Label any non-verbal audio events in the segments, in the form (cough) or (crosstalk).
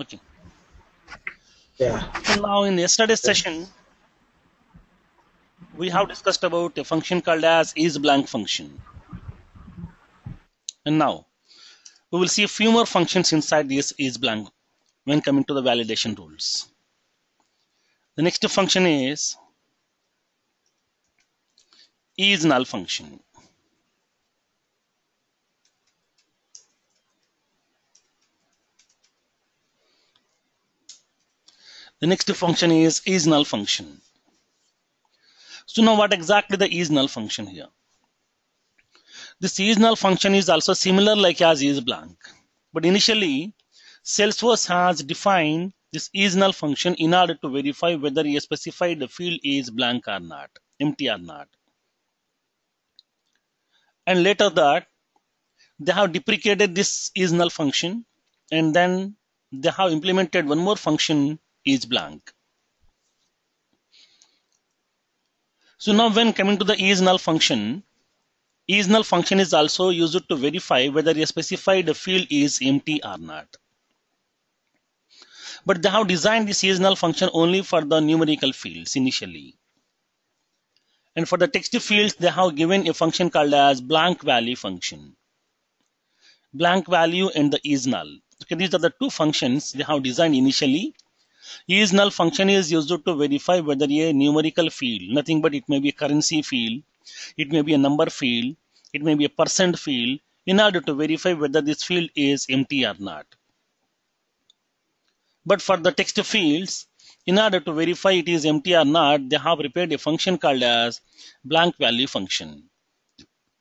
Okay. Yeah. now in yesterday's yeah. session, we have discussed about a function called as is blank function. And now we will see a few more functions inside this is blank when coming to the validation rules. The next function is is null function. The next function is is null function. So now what exactly the is null function here? The is null function is also similar like as is blank. But initially, Salesforce has defined this is null function in order to verify whether a specified field is blank or not, empty or not. And later that, they have deprecated this is null function and then they have implemented one more function is blank. So now when coming to the is null function, is null function is also used to verify whether a specified field is empty or not. But they have designed the is null function only for the numerical fields initially. And for the text fields, they have given a function called as blank value function. Blank value and the is null. Okay, these are the two functions they have designed initially is null function is used to verify whether a numerical field, nothing but it may be a currency field, it may be a number field, it may be a percent field, in order to verify whether this field is empty or not. But for the text fields, in order to verify it is empty or not, they have prepared a function called as blank value function.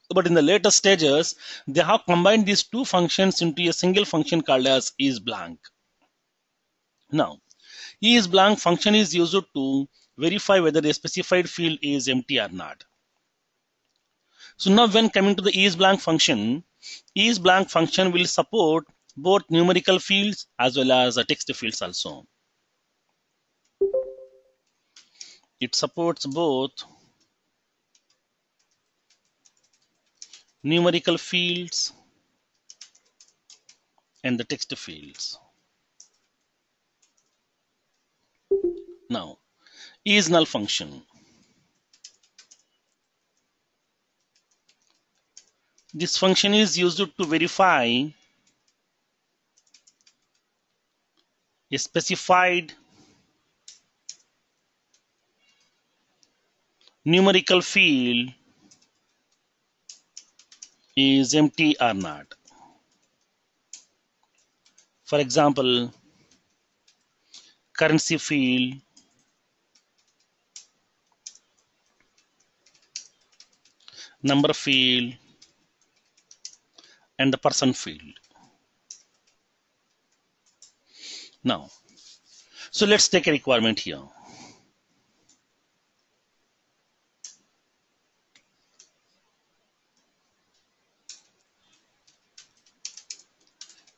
But in the later stages, they have combined these two functions into a single function called as is blank. Now, is blank function is used to verify whether a specified field is empty or not. So now when coming to the is blank function, is blank function will support both numerical fields as well as text fields also. It supports both numerical fields and the text fields. Now, is null function. This function is used to verify a specified numerical field is empty or not. For example, currency field number field and the person field. Now, so let's take a requirement here.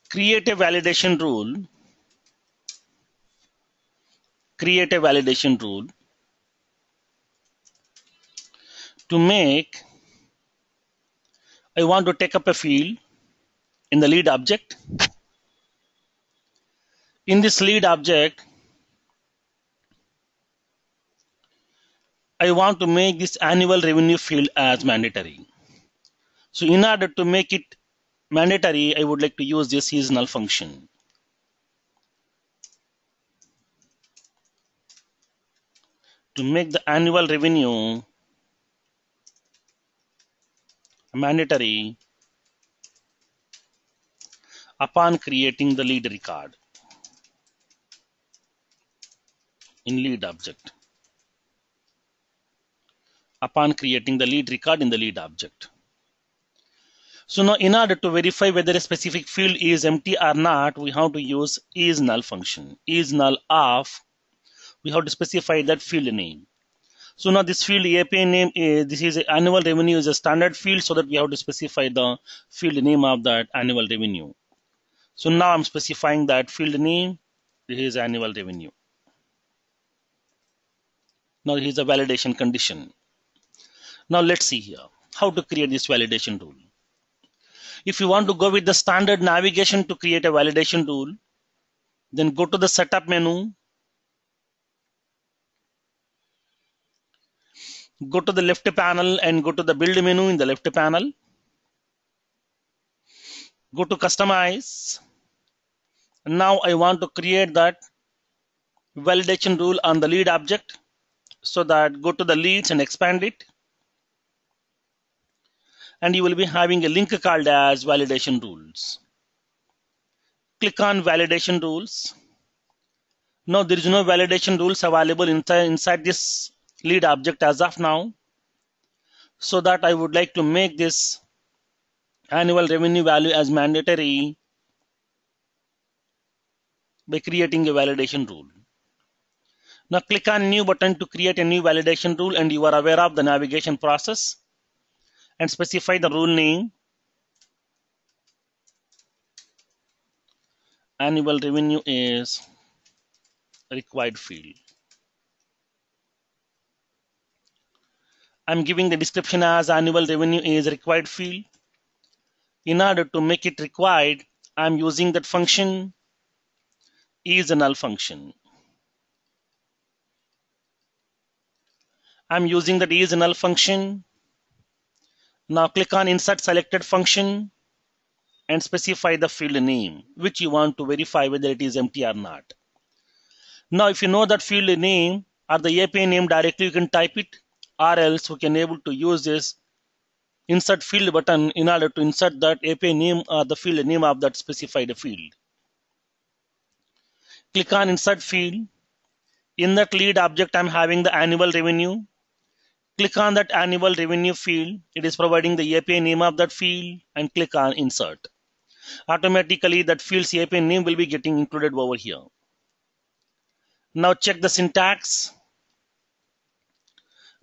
Create a validation rule. Create a validation rule to make I want to take up a field in the lead object. In this lead object, I want to make this annual revenue field as mandatory. So in order to make it mandatory, I would like to use this seasonal function. To make the annual revenue mandatory upon creating the lead record in lead object upon creating the lead record in the lead object. So now in order to verify whether a specific field is empty or not, we have to use is null function. Is null of, we have to specify that field name. So now this field API name, uh, this is annual revenue is a standard field so that we have to specify the field name of that annual revenue. So now I'm specifying that field name, this is annual revenue. Now here's a validation condition. Now let's see here how to create this validation rule. If you want to go with the standard navigation to create a validation rule, then go to the setup menu go to the left panel and go to the build menu in the left panel go to customize now I want to create that validation rule on the lead object so that go to the leads and expand it and you will be having a link called as validation rules click on validation rules now there is no validation rules available inside, inside this lead object as of now so that I would like to make this annual revenue value as mandatory by creating a validation rule. Now click on new button to create a new validation rule and you are aware of the navigation process and specify the rule name annual revenue is required field I'm giving the description as annual revenue is required field. In order to make it required, I'm using that function is a null function. I'm using that is a null function. Now click on insert selected function and specify the field name which you want to verify whether it is empty or not. Now if you know that field name or the API name directly you can type it or else we can able to use this insert field button in order to insert that API name or uh, the field name of that specified field. Click on insert field. In that lead object, I'm having the annual revenue. Click on that annual revenue field. It is providing the API name of that field and click on insert. Automatically that field's API name will be getting included over here. Now check the syntax.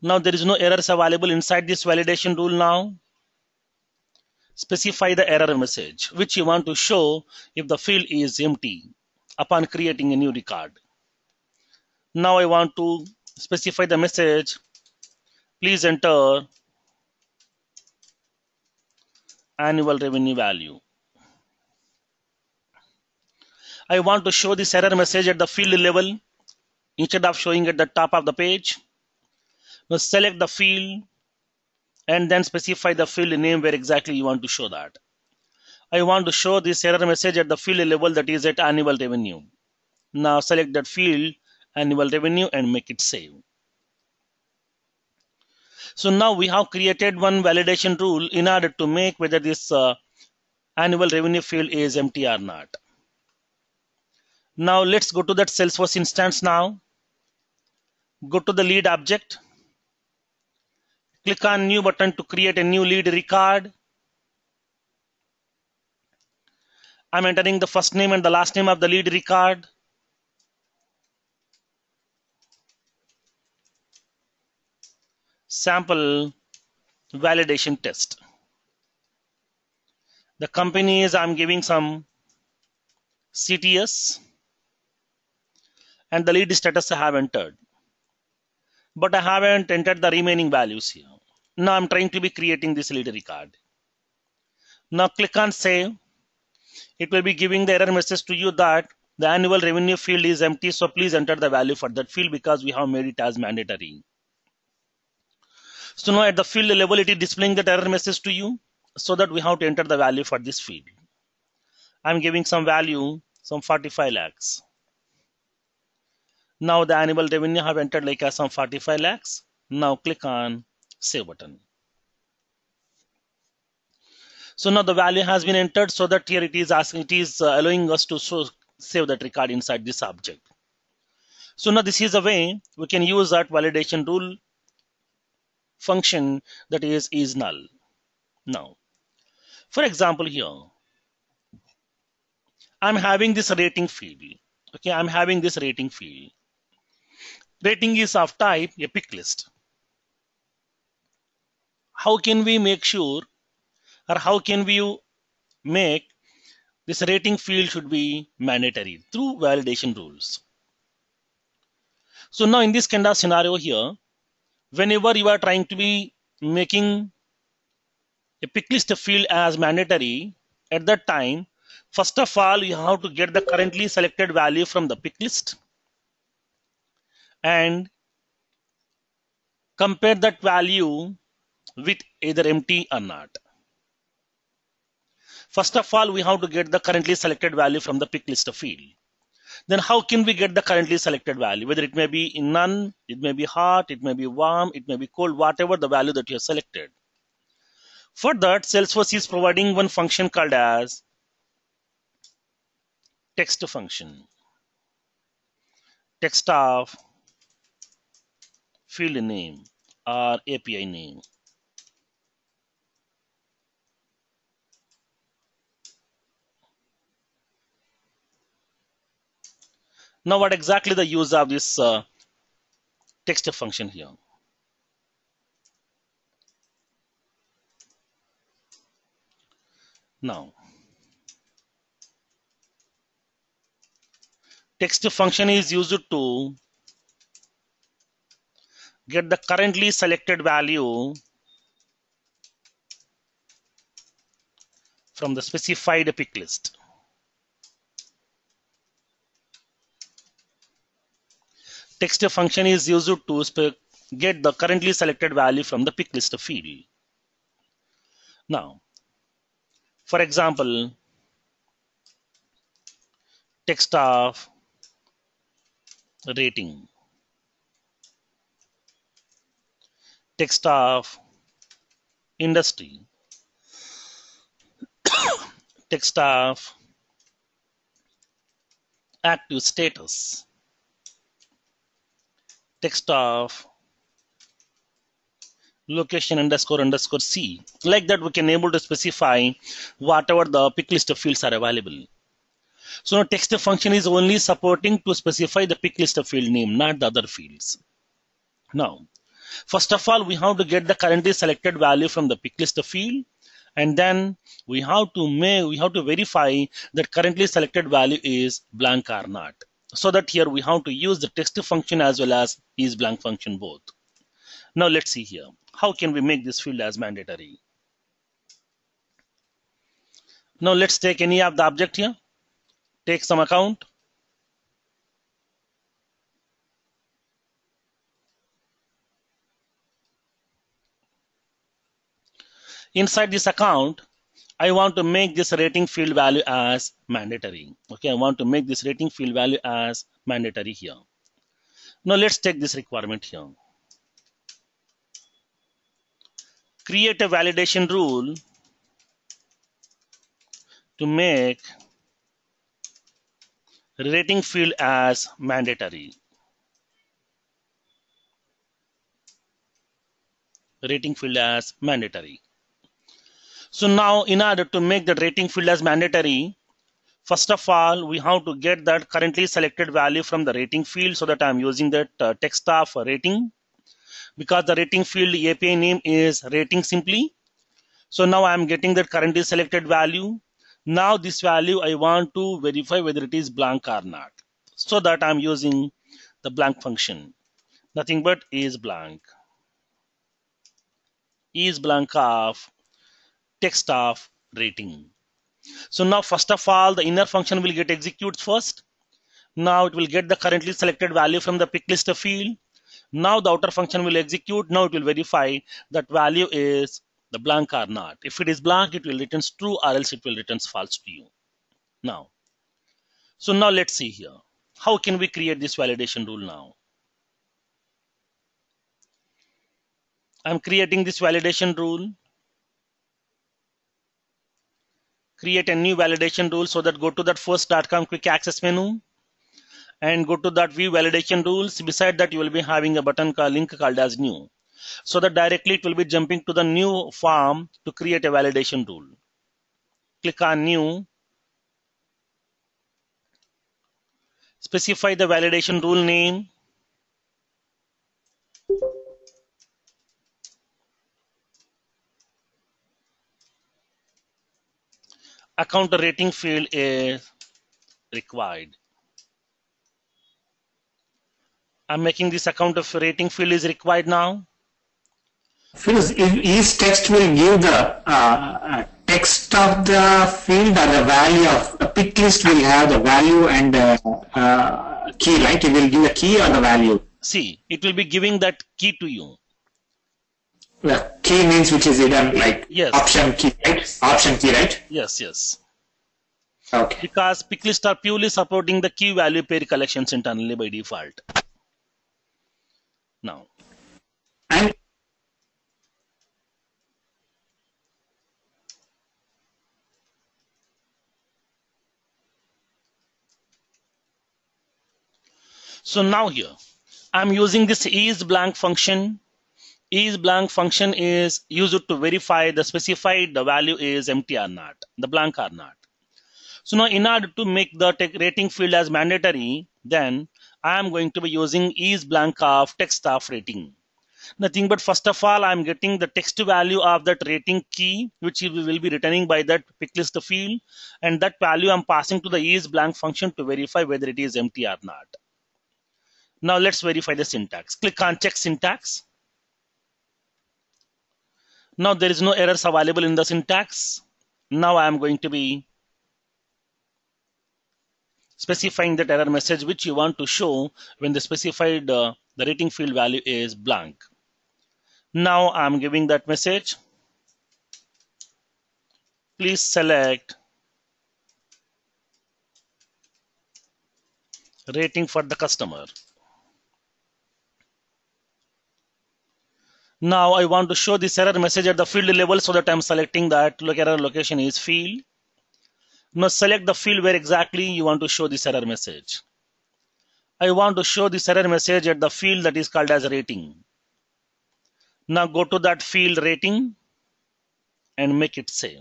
Now there is no errors available inside this validation rule now. Specify the error message which you want to show if the field is empty upon creating a new record. Now I want to specify the message. Please enter annual revenue value. I want to show this error message at the field level instead of showing at the top of the page. Now select the field and then specify the field name where exactly you want to show that. I want to show this error message at the field level that is at annual revenue. Now select that field annual revenue and make it save. So now we have created one validation rule in order to make whether this uh, annual revenue field is empty or not. Now let's go to that Salesforce instance now. Go to the lead object Click on new button to create a new lead record. I'm entering the first name and the last name of the lead record. Sample validation test. The company is I'm giving some CTS and the lead status I have entered but I haven't entered the remaining values here. Now I'm trying to be creating this literary card. Now click on save. It will be giving the error message to you that the annual revenue field is empty. So please enter the value for that field because we have made it as mandatory. So now at the field level, it is displaying the error message to you so that we have to enter the value for this field. I'm giving some value, some 45 lakhs. Now the annual revenue have entered like some 45 lakhs. Now click on save button. So now the value has been entered so that here it is asking, it is uh, allowing us to show, save that record inside this object. So now this is a way we can use that validation rule function that is is null. Now, for example here, I'm having this rating field. Okay, I'm having this rating field rating is of type epic list how can we make sure or how can we make this rating field should be mandatory through validation rules so now in this kind of scenario here whenever you are trying to be making a pick list field as mandatory at that time first of all you have to get the currently selected value from the pick list and compare that value with either empty or not. First of all, we have to get the currently selected value from the pick list field. Then how can we get the currently selected value? Whether it may be in none, it may be hot, it may be warm, it may be cold, whatever the value that you have selected. For that, Salesforce is providing one function called as text function. Text of field name or API name. Now what exactly the use of this uh, text function here? Now, text function is used to get the currently selected value from the specified pick list. Text function is used to get the currently selected value from the pick list field. Now, for example, text of rating. textile industry textile active status textile location underscore underscore C. Like that, we can able to specify whatever the pick list of fields are available. So now text function is only supporting to specify the pick list of field name, not the other fields. Now, First of all, we have to get the currently selected value from the pick list field and then we have to we have to verify that currently selected value is blank or not so that here we have to use the text function as well as is blank function both now let's see here how can we make this field as mandatory now let's take any of the object here take some account Inside this account, I want to make this rating field value as mandatory. Okay, I want to make this rating field value as mandatory here. Now let's take this requirement here. Create a validation rule to make rating field as mandatory. Rating field as mandatory. So now in order to make the rating field as mandatory, first of all, we have to get that currently selected value from the rating field so that I'm using that uh, text of rating because the rating field API name is rating simply. So now I'm getting that currently selected value. Now this value I want to verify whether it is blank or not. So that I'm using the blank function. Nothing but is blank. Is blank of text of rating. So now first of all the inner function will get executed first. Now it will get the currently selected value from the pick list field. Now the outer function will execute. Now it will verify that value is the blank or not. If it is blank it will returns true or else it will returns false to you. Now so now let's see here. How can we create this validation rule now? I'm creating this validation rule create a new validation rule so that go to that first.com quick access menu and go to that view validation rules beside that you will be having a button called link called as new so that directly it will be jumping to the new form to create a validation rule click on new specify the validation rule name account rating field is required. I'm making this account of rating field is required now. Fields, This text will give the uh, uh, text of the field or the value of a pick list will have the value and the uh, uh, key, right? It will give the key or the value. See, it will be giving that key to you. The key means which is hidden, like yes. option key, right? Option key, right? Yes, yes. Okay. Because picklist are purely supporting the key value pair collections internally by default. Now. And so now here, I'm using this is blank function blank function is used to verify the specified the value is empty or not, the blank or not. So now in order to make the rating field as mandatory, then I am going to be using is blank of text of rating. Nothing but first of all, I'm getting the text value of that rating key, which we will be returning by that pick list field. And that value I'm passing to the is blank function to verify whether it is empty or not. Now let's verify the syntax. Click on check syntax. Now there is no errors available in the syntax. Now I am going to be specifying that error message which you want to show when the specified uh, the rating field value is blank. Now I'm giving that message. Please select rating for the customer. Now I want to show this error message at the field level so that I'm selecting that look error location is field. Now select the field where exactly you want to show this error message. I want to show this error message at the field that is called as rating. Now go to that field rating and make it save.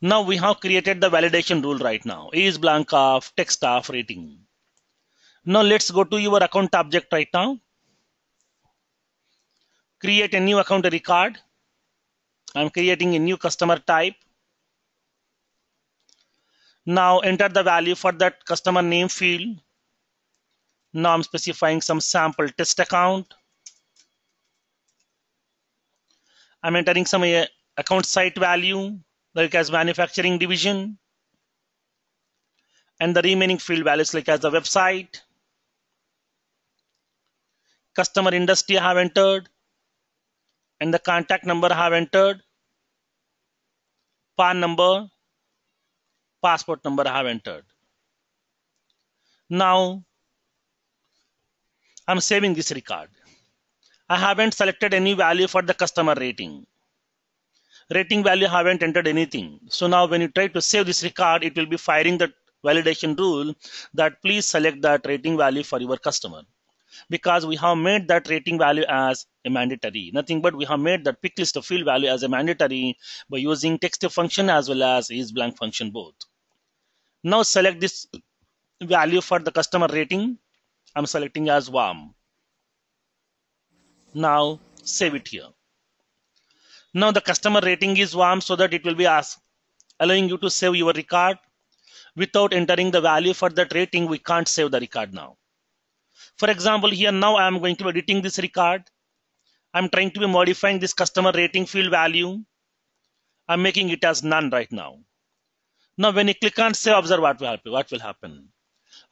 Now we have created the validation rule right now. Is blank of text of rating. Now let's go to your account object right now. Create a new account record. I'm creating a new customer type. Now enter the value for that customer name field. Now I'm specifying some sample test account. I'm entering some uh, account site value like as manufacturing division and the remaining field values like as the website customer industry I have entered and the contact number I have entered, PAN number, passport number I have entered. Now I'm saving this record. I haven't selected any value for the customer rating. Rating value haven't entered anything. So now when you try to save this record, it will be firing the validation rule that please select that rating value for your customer because we have made that rating value as a mandatory nothing but we have made that pick list of field value as a mandatory by using text function as well as is blank function both now select this value for the customer rating i'm selecting as warm now save it here now the customer rating is warm so that it will be asked allowing you to save your record without entering the value for that rating we can't save the record now for example, here now I am going to be editing this record. I'm trying to be modifying this customer rating field value. I'm making it as none right now. Now when you click on save, observe what will happen. What will happen.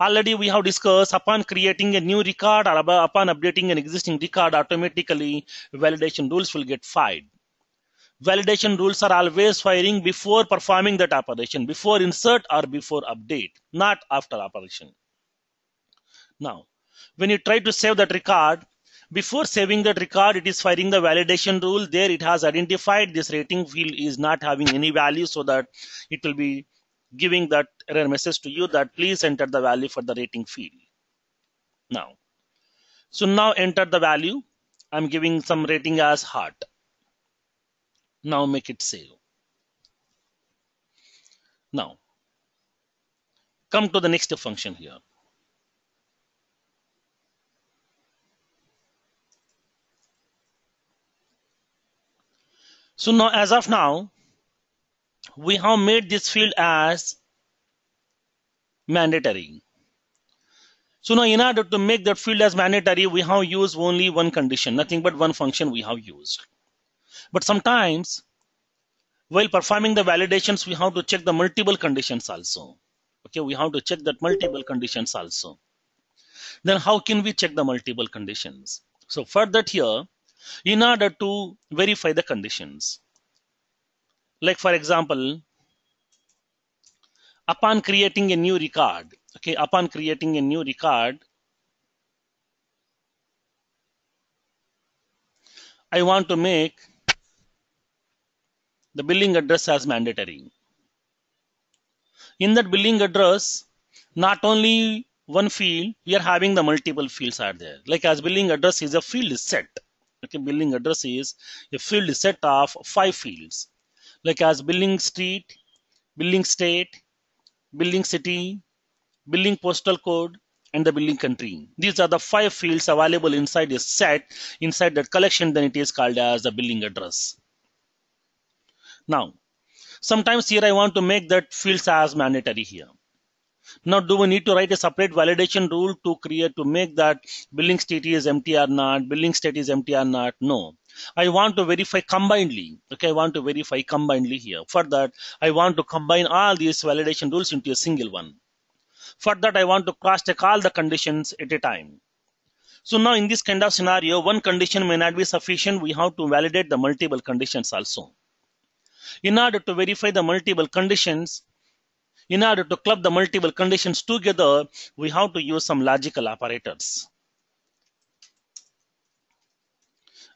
Already we have discussed upon creating a new record or upon updating an existing record, automatically validation rules will get fired. Validation rules are always firing before performing that operation, before insert or before update, not after operation. Now, when you try to save that record before saving that record it is firing the validation rule there it has identified this rating field is not having any value so that it will be giving that error message to you that please enter the value for the rating field now so now enter the value i'm giving some rating as heart now make it save now come to the next function here So now as of now, we have made this field as mandatory. So now in order to make that field as mandatory, we have used only one condition, nothing but one function we have used. But sometimes while performing the validations, we have to check the multiple conditions also. Okay, we have to check that multiple conditions also. Then how can we check the multiple conditions? So for that here, in order to verify the conditions. Like for example, upon creating a new record, okay, upon creating a new record, I want to make the billing address as mandatory. In that billing address, not only one field, we are having the multiple fields are there. Like as billing address is a field set okay, billing address is a field set of five fields like as billing street, billing state, billing city, billing postal code, and the billing country. These are the five fields available inside a set. Inside that collection, then it is called as the billing address. Now, sometimes here I want to make that fields as mandatory here. Now, do we need to write a separate validation rule to create to make that billing state is empty or not, billing state is empty or not? No. I want to verify combinedly. Okay, I want to verify combinedly here. For that, I want to combine all these validation rules into a single one. For that, I want to cross-check all the conditions at a time. So now in this kind of scenario, one condition may not be sufficient. We have to validate the multiple conditions also. In order to verify the multiple conditions, in order to club the multiple conditions together, we have to use some logical operators.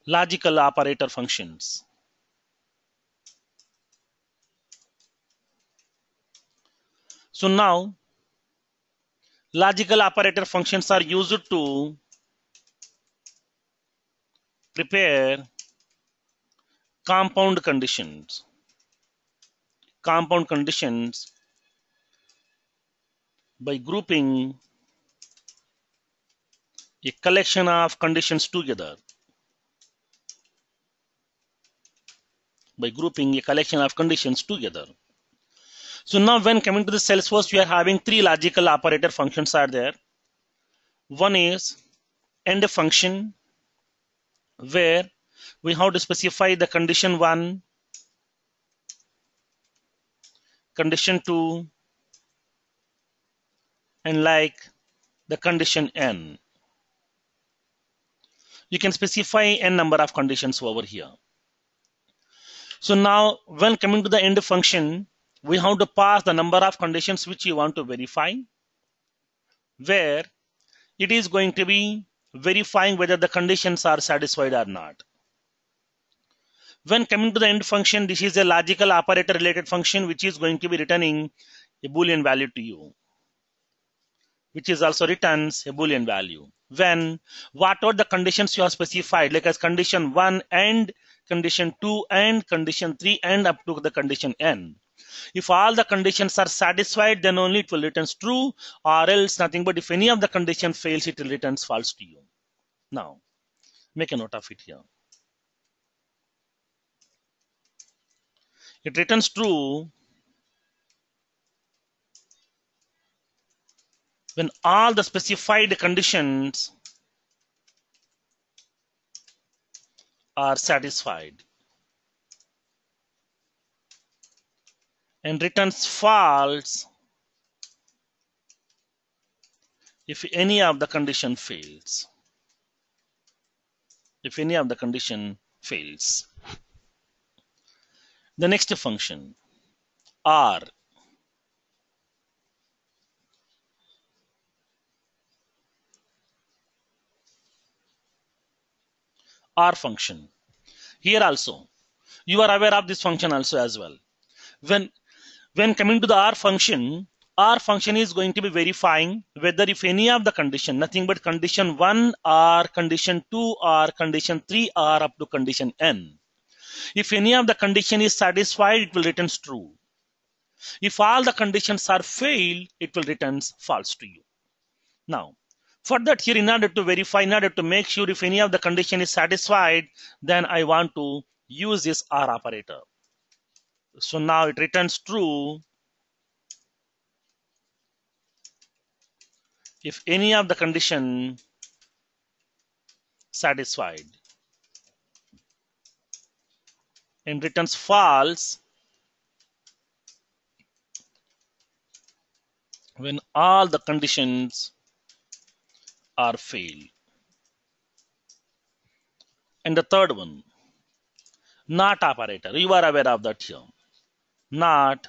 Logical operator functions. So now logical operator functions are used to prepare compound conditions compound conditions by grouping a collection of conditions together. By grouping a collection of conditions together. So now when coming to the Salesforce, we are having three logical operator functions are there. One is end function where we have to specify the condition 1, condition 2, and like the condition n. You can specify n number of conditions over here. So now when coming to the end function, we have to pass the number of conditions which you want to verify where it is going to be verifying whether the conditions are satisfied or not. When coming to the end function, this is a logical operator related function which is going to be returning a boolean value to you which is also returns a boolean value when what are the conditions you have specified like as condition 1 and condition 2 and condition 3 and up to the condition n if all the conditions are satisfied then only it will returns true or else nothing but if any of the condition fails it will returns false to you now make a note of it here it returns true when all the specified conditions are satisfied and returns false if any of the condition fails if any of the condition fails the next function r R function. Here also, you are aware of this function also as well. When, when coming to the R function, R function is going to be verifying whether if any of the condition, nothing but condition 1 R, condition 2 R, condition 3 R up to condition N. If any of the condition is satisfied, it will return true. If all the conditions are failed, it will return false to you. Now, for that here, in order to verify, in order to make sure if any of the condition is satisfied, then I want to use this R operator. So now it returns true if any of the condition satisfied and returns false when all the conditions or fail. And the third one, not operator. You are aware of that here. Not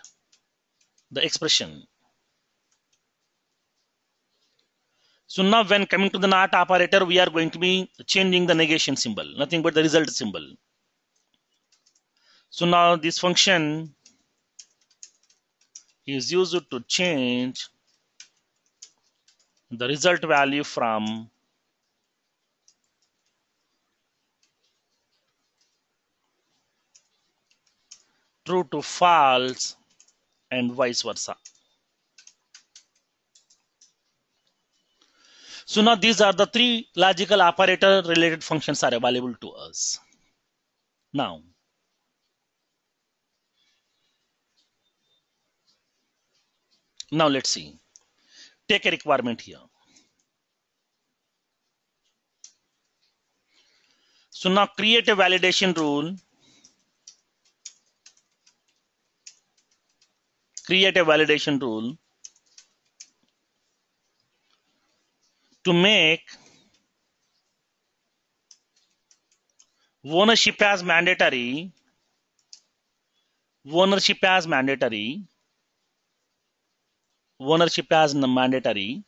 the expression. So now when coming to the not operator, we are going to be changing the negation symbol, nothing but the result symbol. So now this function is used to change the result value from true to false and vice versa. So now these are the three logical operator related functions are available to us. Now, now let's see. take a requirement here. So now create a validation rule. Create a validation rule to make ownership as mandatory ownership as mandatory ownership as mandatory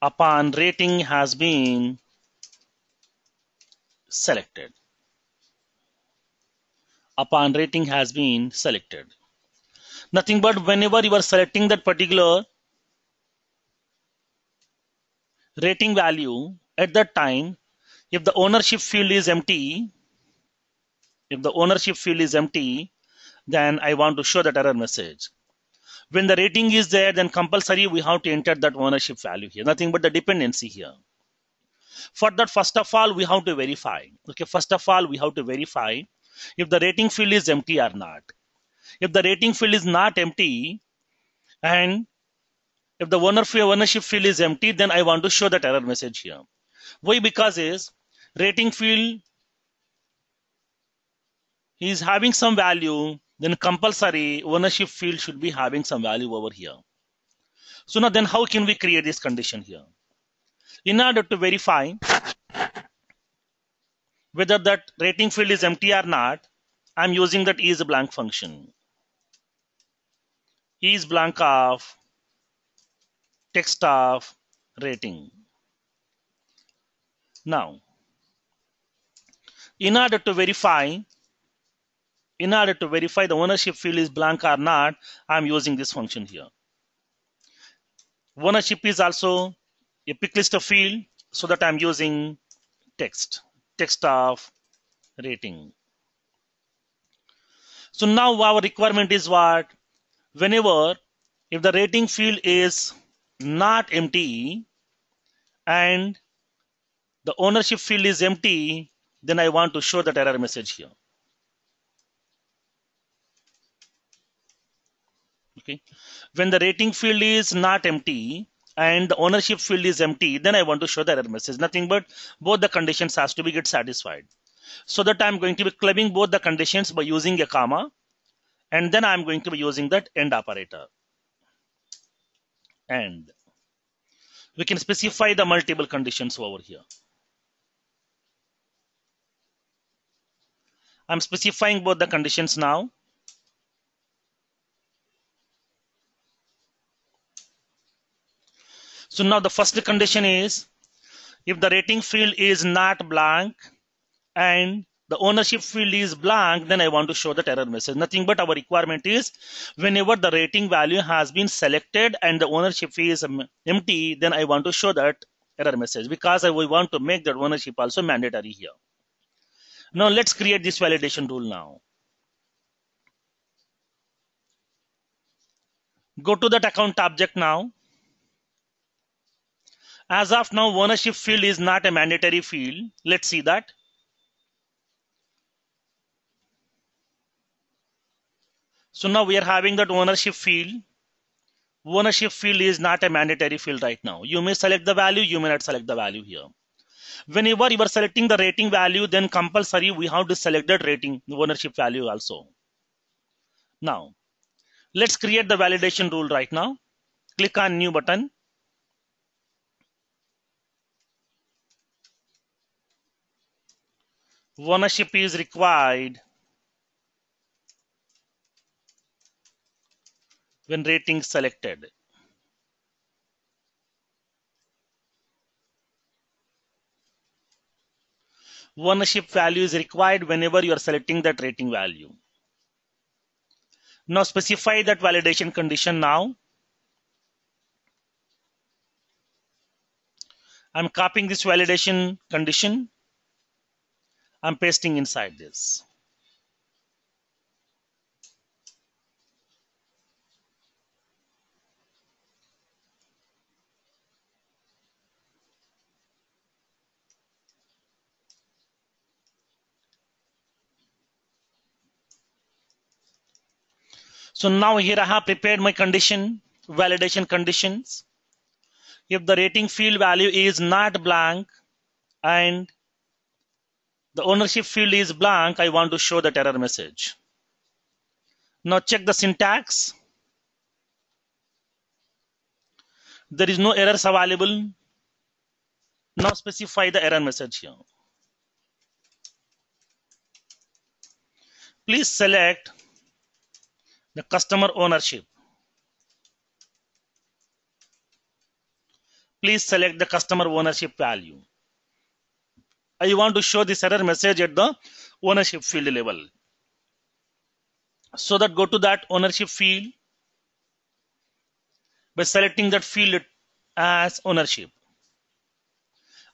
upon rating has been selected upon rating has been selected nothing but whenever you are selecting that particular rating value at that time if the ownership field is empty if the ownership field is empty, then I want to show that error message. When the rating is there, then compulsory we have to enter that ownership value here. Nothing but the dependency here. For that, first of all, we have to verify. Okay, first of all, we have to verify if the rating field is empty or not. If the rating field is not empty and if the owner field, ownership field is empty, then I want to show that error message here. Why? Because is rating field he is having some value, then compulsory ownership field should be having some value over here. So now then how can we create this condition here? In order to verify whether that rating field is empty or not, I'm using that is blank function. Is blank of text of rating. Now, in order to verify in order to verify the ownership field is blank or not, I'm using this function here. Ownership is also a pick list of field so that I'm using text, text of rating. So now our requirement is what? Whenever, if the rating field is not empty and the ownership field is empty, then I want to show that error message here. okay when the rating field is not empty and the ownership field is empty then I want to show the error message nothing but both the conditions has to be get satisfied so that I'm going to be clubbing both the conditions by using a comma and then I'm going to be using that end operator and we can specify the multiple conditions over here I'm specifying both the conditions now So now the first condition is if the rating field is not blank and the ownership field is blank, then I want to show that error message. Nothing but our requirement is whenever the rating value has been selected and the ownership field is empty, then I want to show that error message because I want to make that ownership also mandatory here. Now let's create this validation rule now. Go to that account object now as of now, ownership field is not a mandatory field. Let's see that. So now we are having that ownership field. Ownership field is not a mandatory field right now. You may select the value, you may not select the value here. Whenever you are selecting the rating value, then compulsory we have to select that rating ownership value also. Now, let's create the validation rule right now. Click on new button. Ownership is required when rating selected. Ownership value is required whenever you are selecting that rating value. Now specify that validation condition now. I'm copying this validation condition I'm pasting inside this. So now here I have prepared my condition, validation conditions. If the rating field value is not blank and the ownership field is blank. I want to show that error message. Now check the syntax. There is no errors available. Now specify the error message here. Please select the customer ownership. Please select the customer ownership value. I want to show this error message at the ownership field level. So that go to that ownership field by selecting that field as ownership.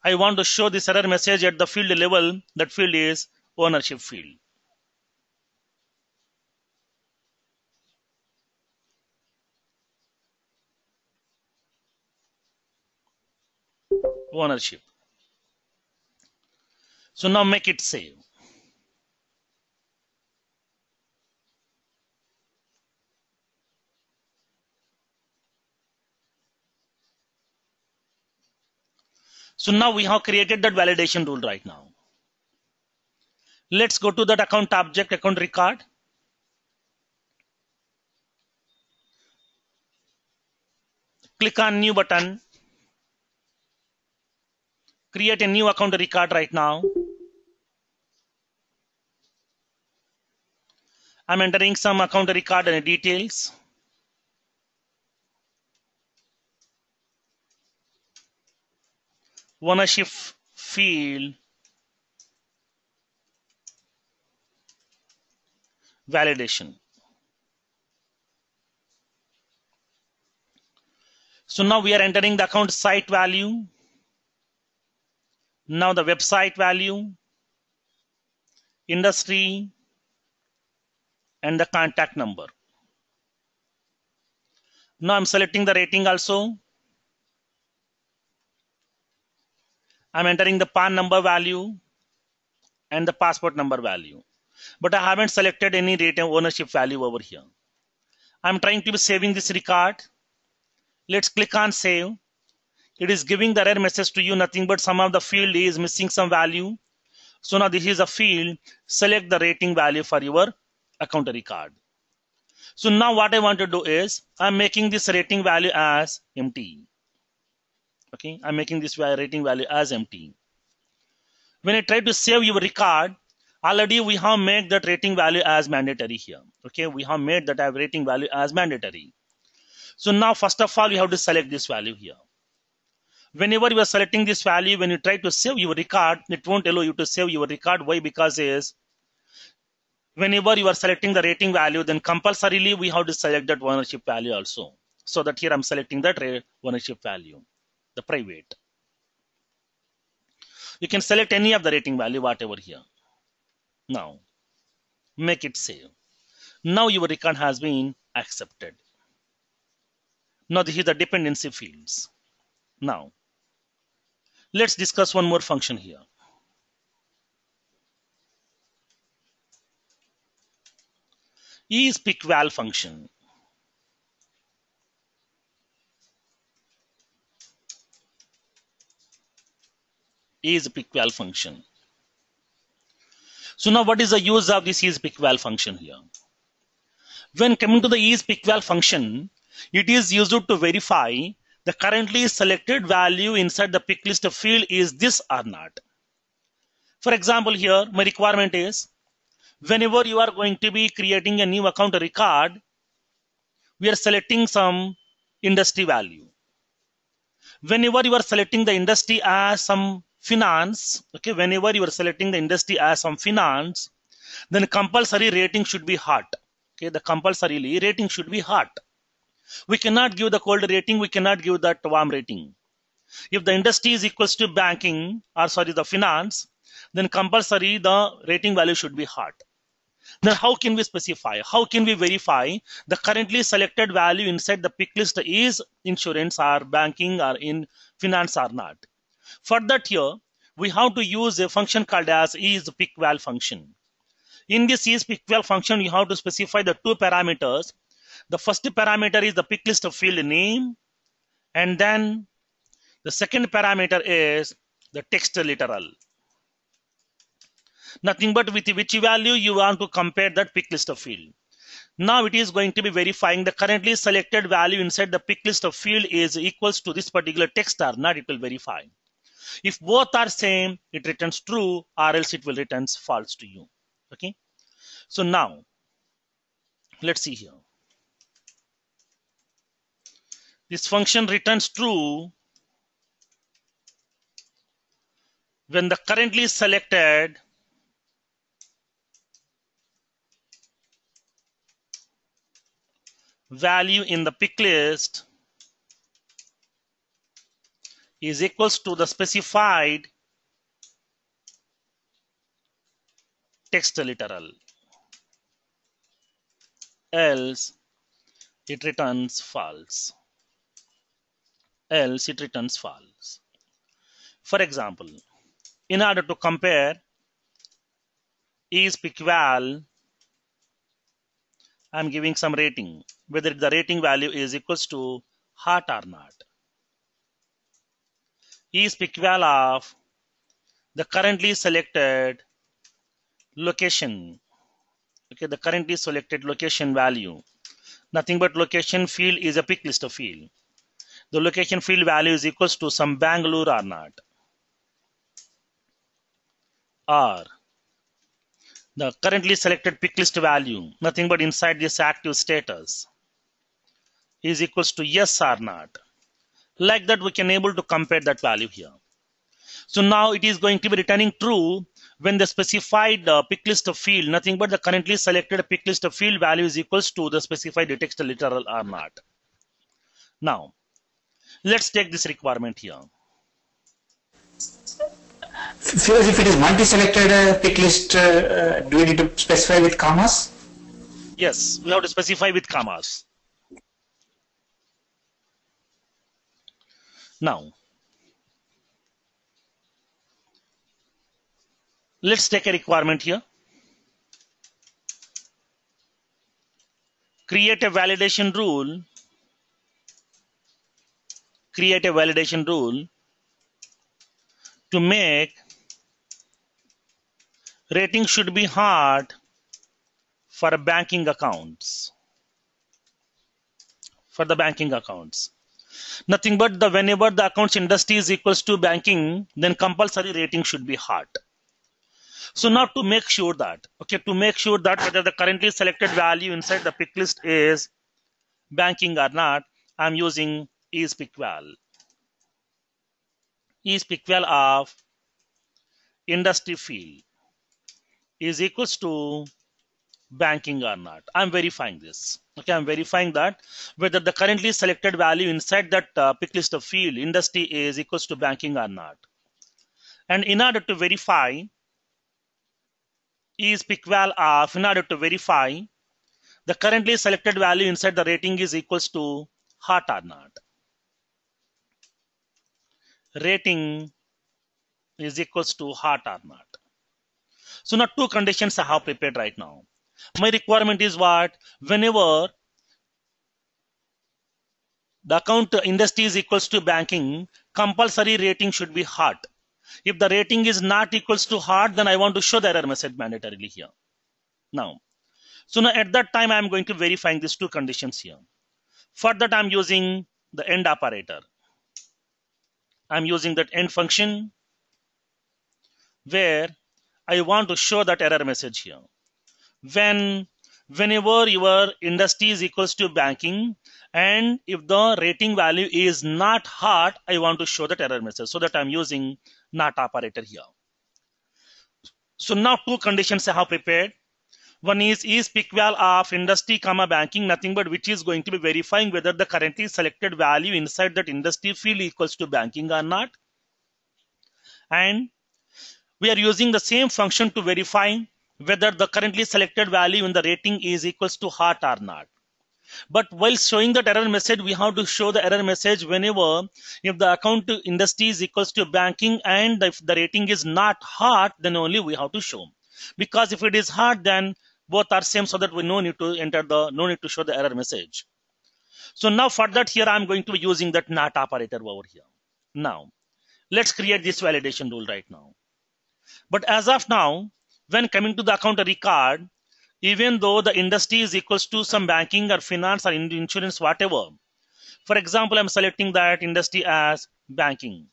I want to show this error message at the field level. That field is ownership field. ownership. So now make it save. So now we have created that validation rule right now. Let's go to that account object, account record. Click on new button. Create a new account record right now. I'm entering some account record details. Ownership field validation. So now we are entering the account site value. Now the website value, industry, and the contact number. Now I'm selecting the rating also. I'm entering the PAN number value and the passport number value. But I haven't selected any rate and ownership value over here. I'm trying to be saving this record. Let's click on save. It is giving the error message to you nothing but some of the field is missing some value. So now this is a field. Select the rating value for your accountary card. So now what I want to do is I'm making this rating value as empty. Okay, I'm making this rating value as empty. When I try to save your record, already we have made that rating value as mandatory here. Okay, we have made that rating value as mandatory. So now first of all, you have to select this value here. Whenever you are selecting this value, when you try to save your record, it won't allow you to save your record. Why? Because is whenever you are selecting the rating value, then compulsorily we have to select that ownership value also. So that here I'm selecting that ownership value, the private. You can select any of the rating value, whatever here. Now, make it save. Now your record has been accepted. Now this is the dependency fields. Now, let's discuss one more function here. is pick function. is a function. So now what is the use of this is pick function here? When coming to the is pick function, it is used to verify the currently selected value inside the pick list field is this or not. For example, here my requirement is whenever you are going to be creating a new account record we are selecting some industry value whenever you are selecting the industry as some finance okay whenever you are selecting the industry as some finance then compulsory rating should be hot okay the compulsory rating should be hot we cannot give the cold rating we cannot give that warm rating if the industry is equals to banking or sorry the finance then compulsory the rating value should be hard. Then how can we specify? How can we verify the currently selected value inside the pick list is insurance or banking or in finance or not? For that here, we have to use a function called as is pick val function. In this is pick val function, you have to specify the two parameters. The first parameter is the pick list field name, and then the second parameter is the text literal nothing but with which value you want to compare that pick list of field. Now it is going to be verifying the currently selected value inside the pick list of field is equals to this particular text or not, it will verify. If both are same, it returns true or else it will returns false to you. Okay. So now let's see here. This function returns true when the currently selected value in the pick list is equals to the specified text literal else it returns false else it returns false for example in order to compare is pick val I'm giving some rating, whether the rating value is equals to heart or not. Is equal of the currently selected location. Okay, the currently selected location value. Nothing but location field is a pick list of field. The location field value is equals to some Bangalore or not. Or the currently selected pick list value, nothing but inside this active status, is equals to yes or not. Like that, we can able to compare that value here. So now it is going to be returning true when the specified uh, pick list field, nothing but the currently selected pick list field value is equals to the specified text literal or not. Now, let's take this requirement here. First, if it is multi-selected uh, pick list, uh, uh, do we need to specify with commas? Yes, we have to specify with commas. Now, let's take a requirement here. Create a validation rule. Create a validation rule to make Rating should be hard for banking accounts. For the banking accounts. Nothing but the whenever the accounts industry is equals to banking, then compulsory rating should be hard. So now to make sure that, okay, to make sure that whether the currently selected value inside the pick list is banking or not, I'm using is pickval. Is pickval of industry field is equals to banking or not. I'm verifying this. Okay, I'm verifying that whether the currently selected value inside that uh, pick list of field industry is equals to banking or not. And in order to verify is val of, in order to verify the currently selected value inside the rating is equals to hot or not. Rating is equals to hot or not. So now two conditions I have prepared right now. My requirement is what? Whenever the account industry is equals to banking, compulsory rating should be hard. If the rating is not equals to hard, then I want to show the error message mandatorily here. Now, so now at that time, I am going to verifying these two conditions here. For that, I'm using the end operator. I'm using that end function where I want to show that error message here. When whenever your industry is equals to banking and if the rating value is not hot, I want to show that error message so that I'm using not operator here. So now two conditions I have prepared. One is is PICVAL of industry comma banking nothing but which is going to be verifying whether the currently selected value inside that industry field equals to banking or not. And we are using the same function to verify whether the currently selected value in the rating is equals to heart or not. But while showing that error message, we have to show the error message whenever if the account to industry is equals to banking and if the rating is not hard, then only we have to show. Because if it is hard, then both are same so that we no need to enter the no need to show the error message. So now for that here I'm going to be using that not operator over here. Now let's create this validation rule right now. But as of now, when coming to the account record, even though the industry is equals to some banking or finance or insurance, whatever. For example, I'm selecting that industry as banking.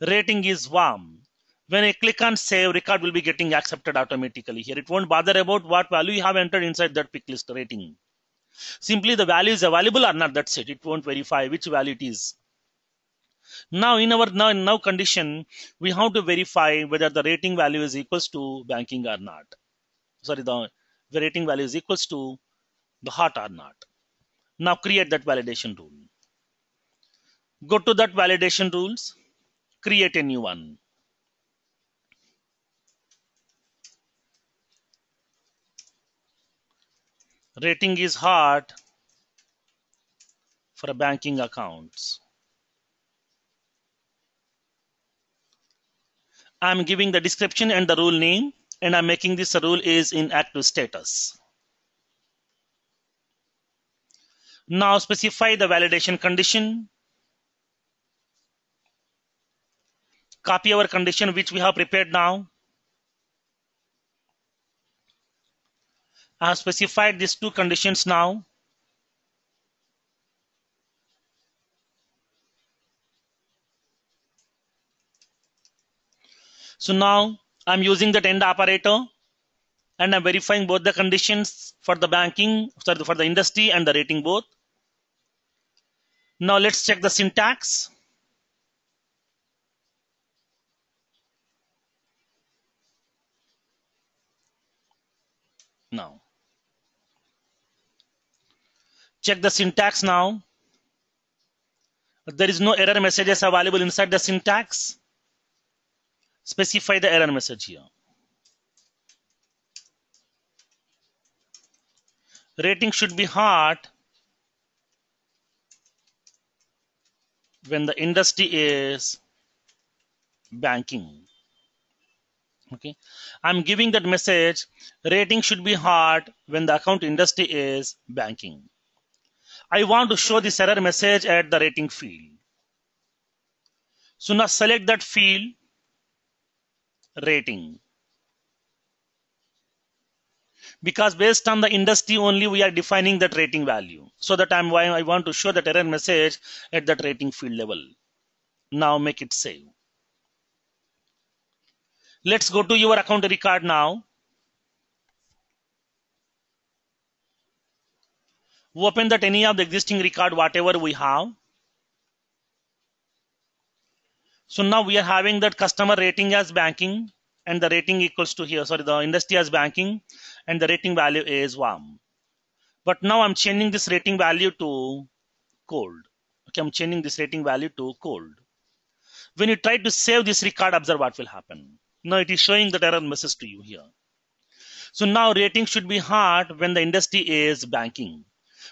Rating is warm. When I click on save, record will be getting accepted automatically here. It won't bother about what value you have entered inside that pick list rating. Simply the value is available or not, that's it. It won't verify which value it is. Now in our now, now condition, we have to verify whether the rating value is equals to banking or not. Sorry, the, the rating value is equals to the hot or not. Now create that validation rule. Go to that validation rules, create a new one. Rating is hot for a banking accounts. I'm giving the description and the rule name and I'm making this rule is in active status. Now specify the validation condition. Copy our condition which we have prepared now. I have specified these two conditions now. So now I'm using that end operator and I'm verifying both the conditions for the banking, sorry, for the industry and the rating both. Now let's check the syntax. Now, check the syntax now. There is no error messages available inside the syntax specify the error message here. Rating should be hot when the industry is banking. Okay, I'm giving that message rating should be hot when the account industry is banking. I want to show this error message at the rating field. So now select that field rating because based on the industry only we are defining that rating value so that I'm why I want to show that error message at that rating field level now make it save let's go to your account record now open that any of the existing record whatever we have So now we are having that customer rating as banking and the rating equals to here, sorry, the industry as banking and the rating value is warm. But now I'm changing this rating value to cold. Okay, I'm changing this rating value to cold. When you try to save this record, observe what will happen. Now it is showing that error message to you here. So now rating should be hard when the industry is banking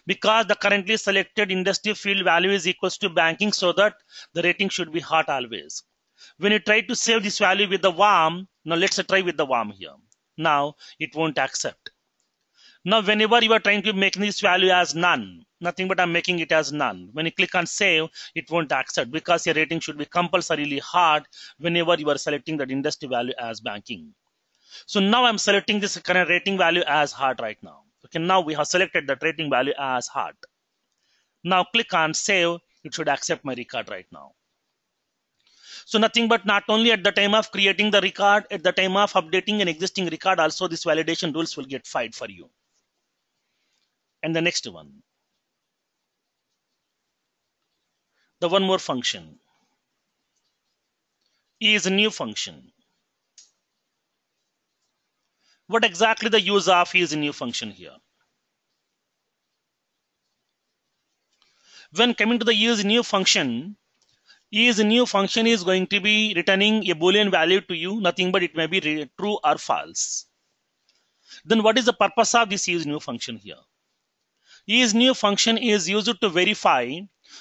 because the currently selected industry field value is equals to banking so that the rating should be hot always. When you try to save this value with the warm, now let's try with the warm here. Now it won't accept. Now whenever you are trying to make this value as none, nothing but I'm making it as none. When you click on save, it won't accept because your rating should be compulsorily hard whenever you are selecting that industry value as banking. So now I'm selecting this current rating value as hard right now. Okay, now we have selected the trading value as hard. Now click on save. It should accept my record right now. So nothing but not only at the time of creating the record, at the time of updating an existing record, also this validation rules will get filed for you. And the next one. The one more function is a new function what exactly the use of is a new function here. When coming to the use new function, is new function is going to be returning a boolean value to you, nothing but it may be true or false. Then what is the purpose of this use new function here? Is new function is used to verify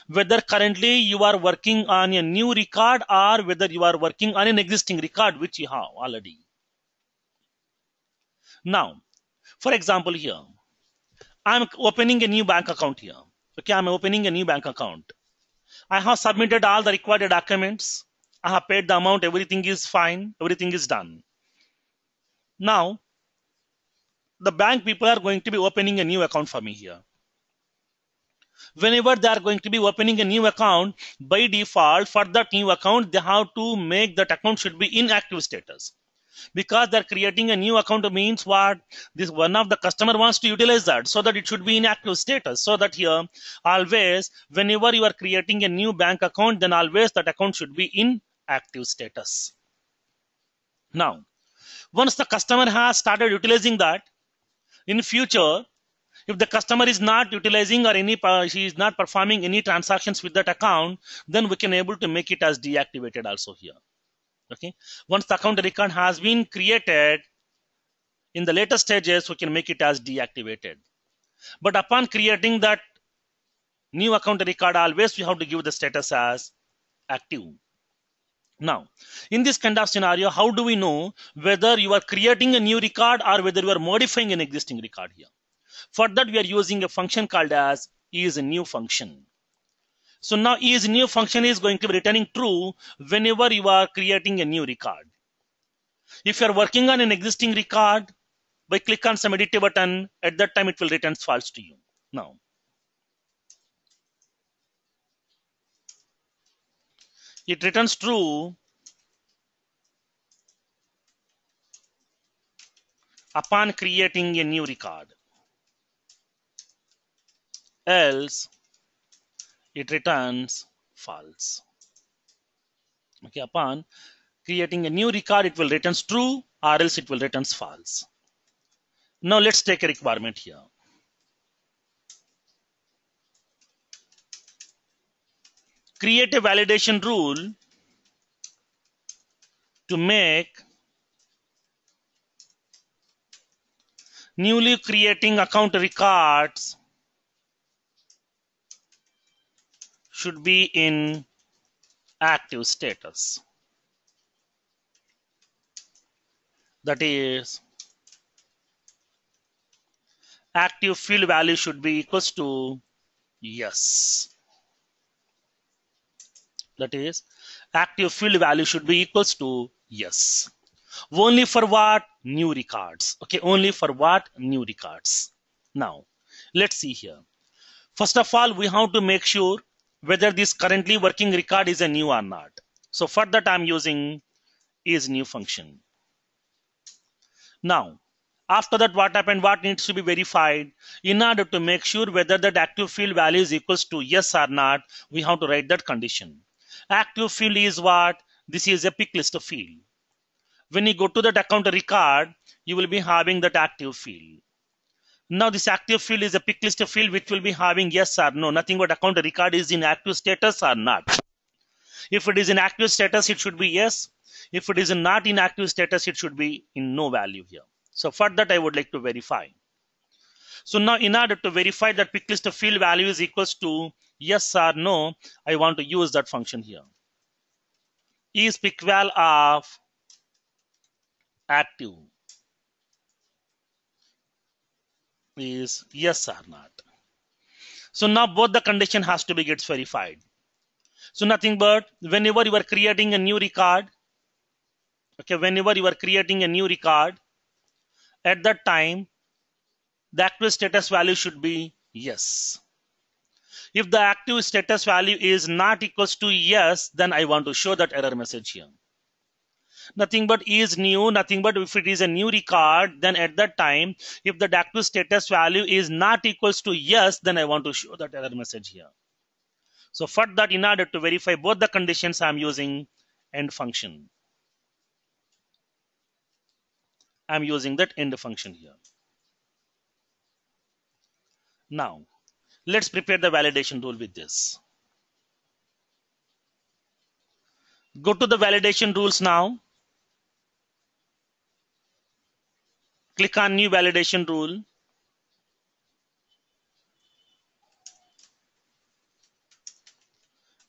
whether currently you are working on a new record or whether you are working on an existing record which you have already. Now, for example here, I'm opening a new bank account here. Okay, I'm opening a new bank account. I have submitted all the required documents. I have paid the amount. Everything is fine. Everything is done. Now, the bank people are going to be opening a new account for me here. Whenever they are going to be opening a new account, by default, for that new account, they have to make that account should be inactive status because they're creating a new account means what this one of the customer wants to utilize that so that it should be in active status so that here always whenever you are creating a new bank account then always that account should be in active status now once the customer has started utilizing that in future if the customer is not utilizing or any uh, she is not performing any transactions with that account then we can able to make it as deactivated also here okay once the account record has been created in the later stages we can make it as deactivated but upon creating that new account record always we have to give the status as active now in this kind of scenario how do we know whether you are creating a new record or whether you are modifying an existing record here for that we are using a function called as is a new function so now is new function is going to be returning true whenever you are creating a new record. If you are working on an existing record, by click on some edit button, at that time it will return false to you. Now, it returns true upon creating a new record. Else, it returns false. Okay, upon creating a new record, it will returns true or else it will returns false. Now let's take a requirement here. Create a validation rule to make newly creating account records should be in active status. That is, active field value should be equals to yes. That is, active field value should be equals to yes. Only for what? New records. Okay, only for what? New records. Now, let's see here. First of all, we have to make sure whether this currently working record is a new or not. So for that I'm using is new function. Now, after that what happened, what needs to be verified? In order to make sure whether that active field value is equals to yes or not, we have to write that condition. Active field is what? This is a pick list field. When you go to that account record, you will be having that active field. Now this active field is a pick list field which will be having yes or no, nothing but account record is in active status or not. If it is in active status, it should be yes. If it is not in active status, it should be in no value here. So for that, I would like to verify. So now in order to verify that pick list field value is equals to yes or no, I want to use that function here. Is pickval of active is yes or not. So now both the condition has to be gets verified. So nothing but whenever you are creating a new record, okay, whenever you are creating a new record, at that time, the active status value should be yes. If the active status value is not equals to yes, then I want to show that error message here nothing but is new, nothing but if it is a new record, then at that time, if the Dactyl status value is not equals to yes, then I want to show that error message here. So for that, in order to verify both the conditions, I'm using end function. I'm using that end function here. Now, let's prepare the validation rule with this. Go to the validation rules now. click on new validation rule.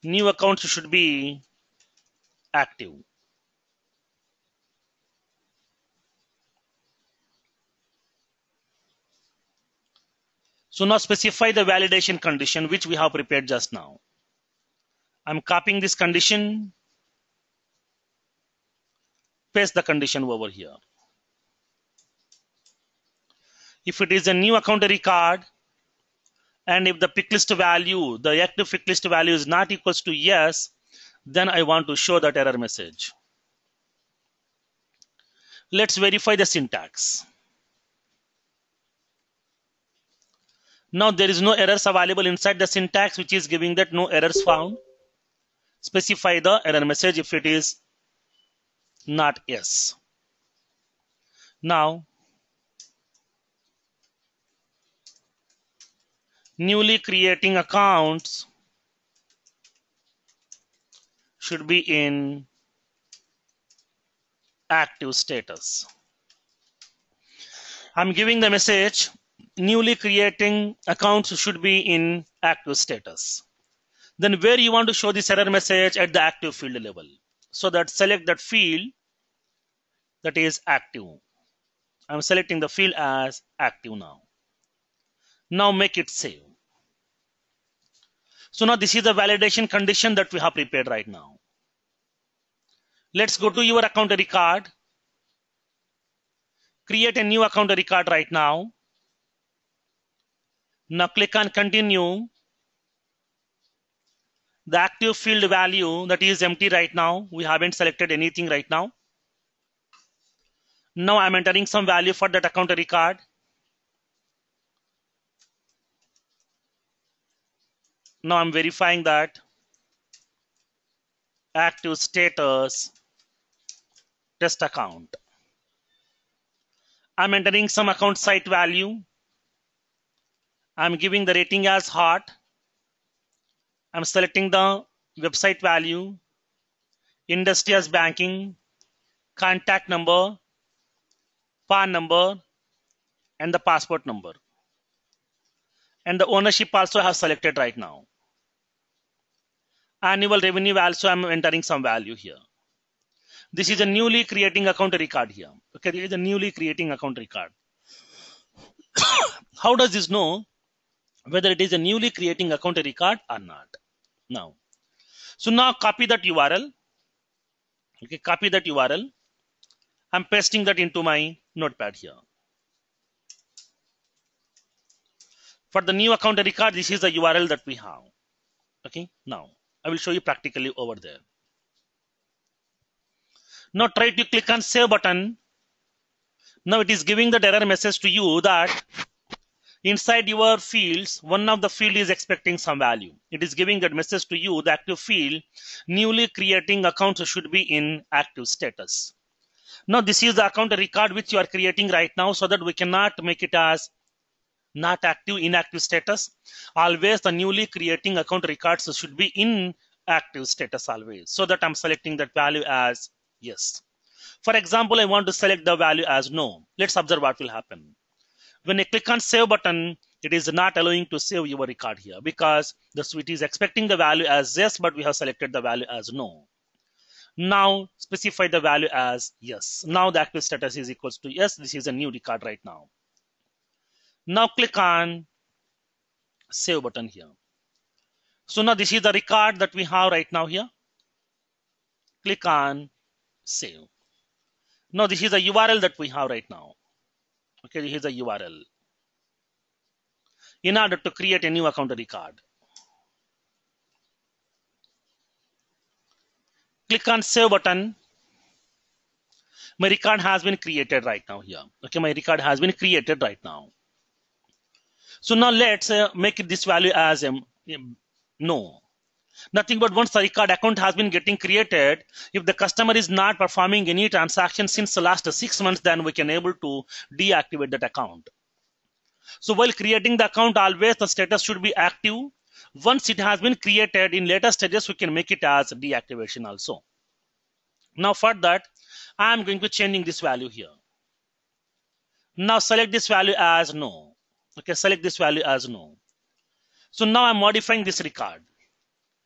New accounts should be active. So now specify the validation condition which we have prepared just now. I'm copying this condition, paste the condition over here if it is a new account card, and if the pick list value the active pick list value is not equals to yes then I want to show that error message let's verify the syntax now there is no errors available inside the syntax which is giving that no errors found specify the error message if it is not yes now newly creating accounts should be in active status. I'm giving the message newly creating accounts should be in active status. Then where you want to show this error message at the active field level. So that select that field that is active. I'm selecting the field as active now. Now make it save. So now this is the validation condition that we have prepared right now. Let's go to your account record. Create a new account record right now. Now click on continue. The active field value that is empty right now. We haven't selected anything right now. Now I'm entering some value for that account record. now I'm verifying that active status test account. I'm entering some account site value. I'm giving the rating as hot. I'm selecting the website value, industry as banking, contact number, PAN number, and the passport number. And the ownership also I have selected right now annual revenue also I'm entering some value here. This is a newly creating account record here. Okay, this is a newly creating account record. (coughs) How does this know whether it is a newly creating account record or not? Now, so now copy that URL. Okay, copy that URL. I'm pasting that into my notepad here. For the new account record, this is the URL that we have. Okay, now I will show you practically over there. Now try to click on save button. Now it is giving that error message to you that inside your fields, one of the field is expecting some value. It is giving that message to you that your field, newly creating account should be in active status. Now this is the account record which you are creating right now so that we cannot make it as not active inactive status always the newly creating account records should be in active status always so that i'm selecting that value as yes for example i want to select the value as no let's observe what will happen when I click on save button it is not allowing to save your record here because the suite is expecting the value as yes but we have selected the value as no now specify the value as yes now the active status is equals to yes this is a new record right now now click on save button here. So now this is the record that we have right now here. Click on save. Now this is the URL that we have right now. Okay, this is the URL. In order to create a new account record. Click on save button my record has been created right now here okay my record has been created right now so now let's uh, make this value as um, um no. Nothing but once the record account has been getting created, if the customer is not performing any transaction since the last six months, then we can able to deactivate that account. So while creating the account, always the status should be active. Once it has been created in later stages, we can make it as deactivation also. Now for that, I am going to changing this value here. Now select this value as no. Okay, select this value as no. So now I'm modifying this record.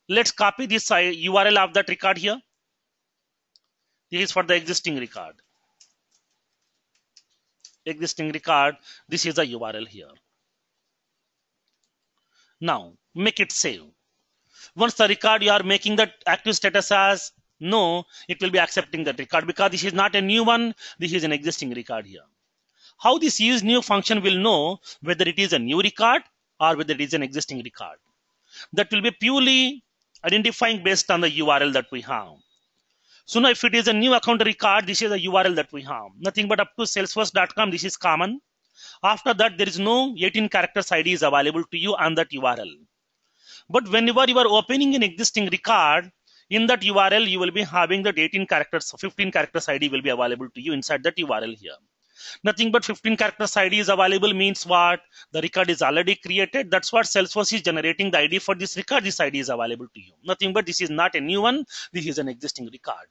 Let's copy this URL of that record here. This is for the existing record. Existing record, this is the URL here. Now make it save. Once the record you are making that active status as no, it will be accepting that record because this is not a new one, this is an existing record here how this use new function will know whether it is a new record or whether it is an existing record. That will be purely identifying based on the URL that we have. So now if it is a new account record, this is a URL that we have. Nothing but up to salesforce.com, this is common. After that, there is no 18 characters ID is available to you on that URL. But whenever you are opening an existing record, in that URL, you will be having that 18 characters, 15 characters ID will be available to you inside that URL here. Nothing but 15 characters ID is available means what? The record is already created. That's what Salesforce is generating the ID for this record. This ID is available to you. Nothing but this is not a new one. This is an existing record.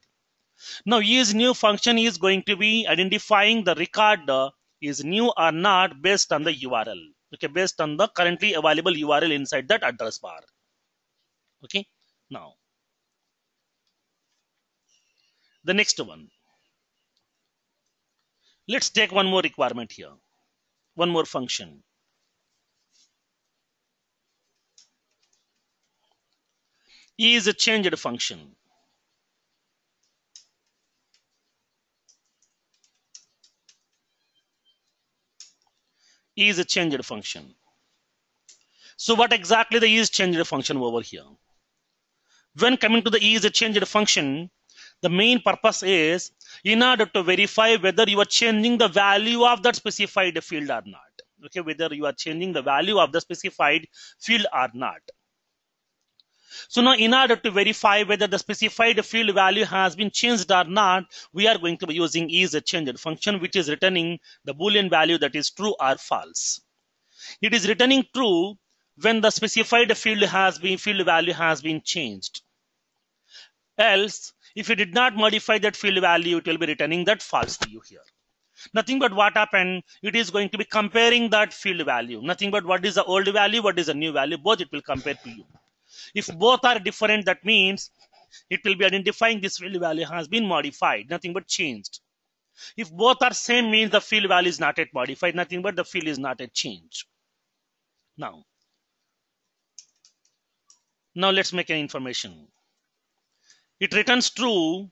Now, is new function is going to be identifying the record uh, is new or not based on the URL. Okay, based on the currently available URL inside that address bar. Okay, now the next one Let's take one more requirement here, one more function. E is a changed function. E is a changed function. So what exactly the E is changed function over here? When coming to the E is a changed function, the main purpose is in order to verify whether you are changing the value of that specified field or not. Okay, whether you are changing the value of the specified field or not. So now in order to verify whether the specified field value has been changed or not, we are going to be using is a changed function which is returning the boolean value that is true or false. It is returning true when the specified field has been field value has been changed. Else if you did not modify that field value, it will be returning that false to you here. Nothing but what happened, it is going to be comparing that field value. Nothing but what is the old value, what is the new value, both it will compare to you. If both are different, that means it will be identifying this field value has been modified, nothing but changed. If both are same means the field value is not yet modified, nothing but the field is not yet changed. Now, now let's make an information. It returns true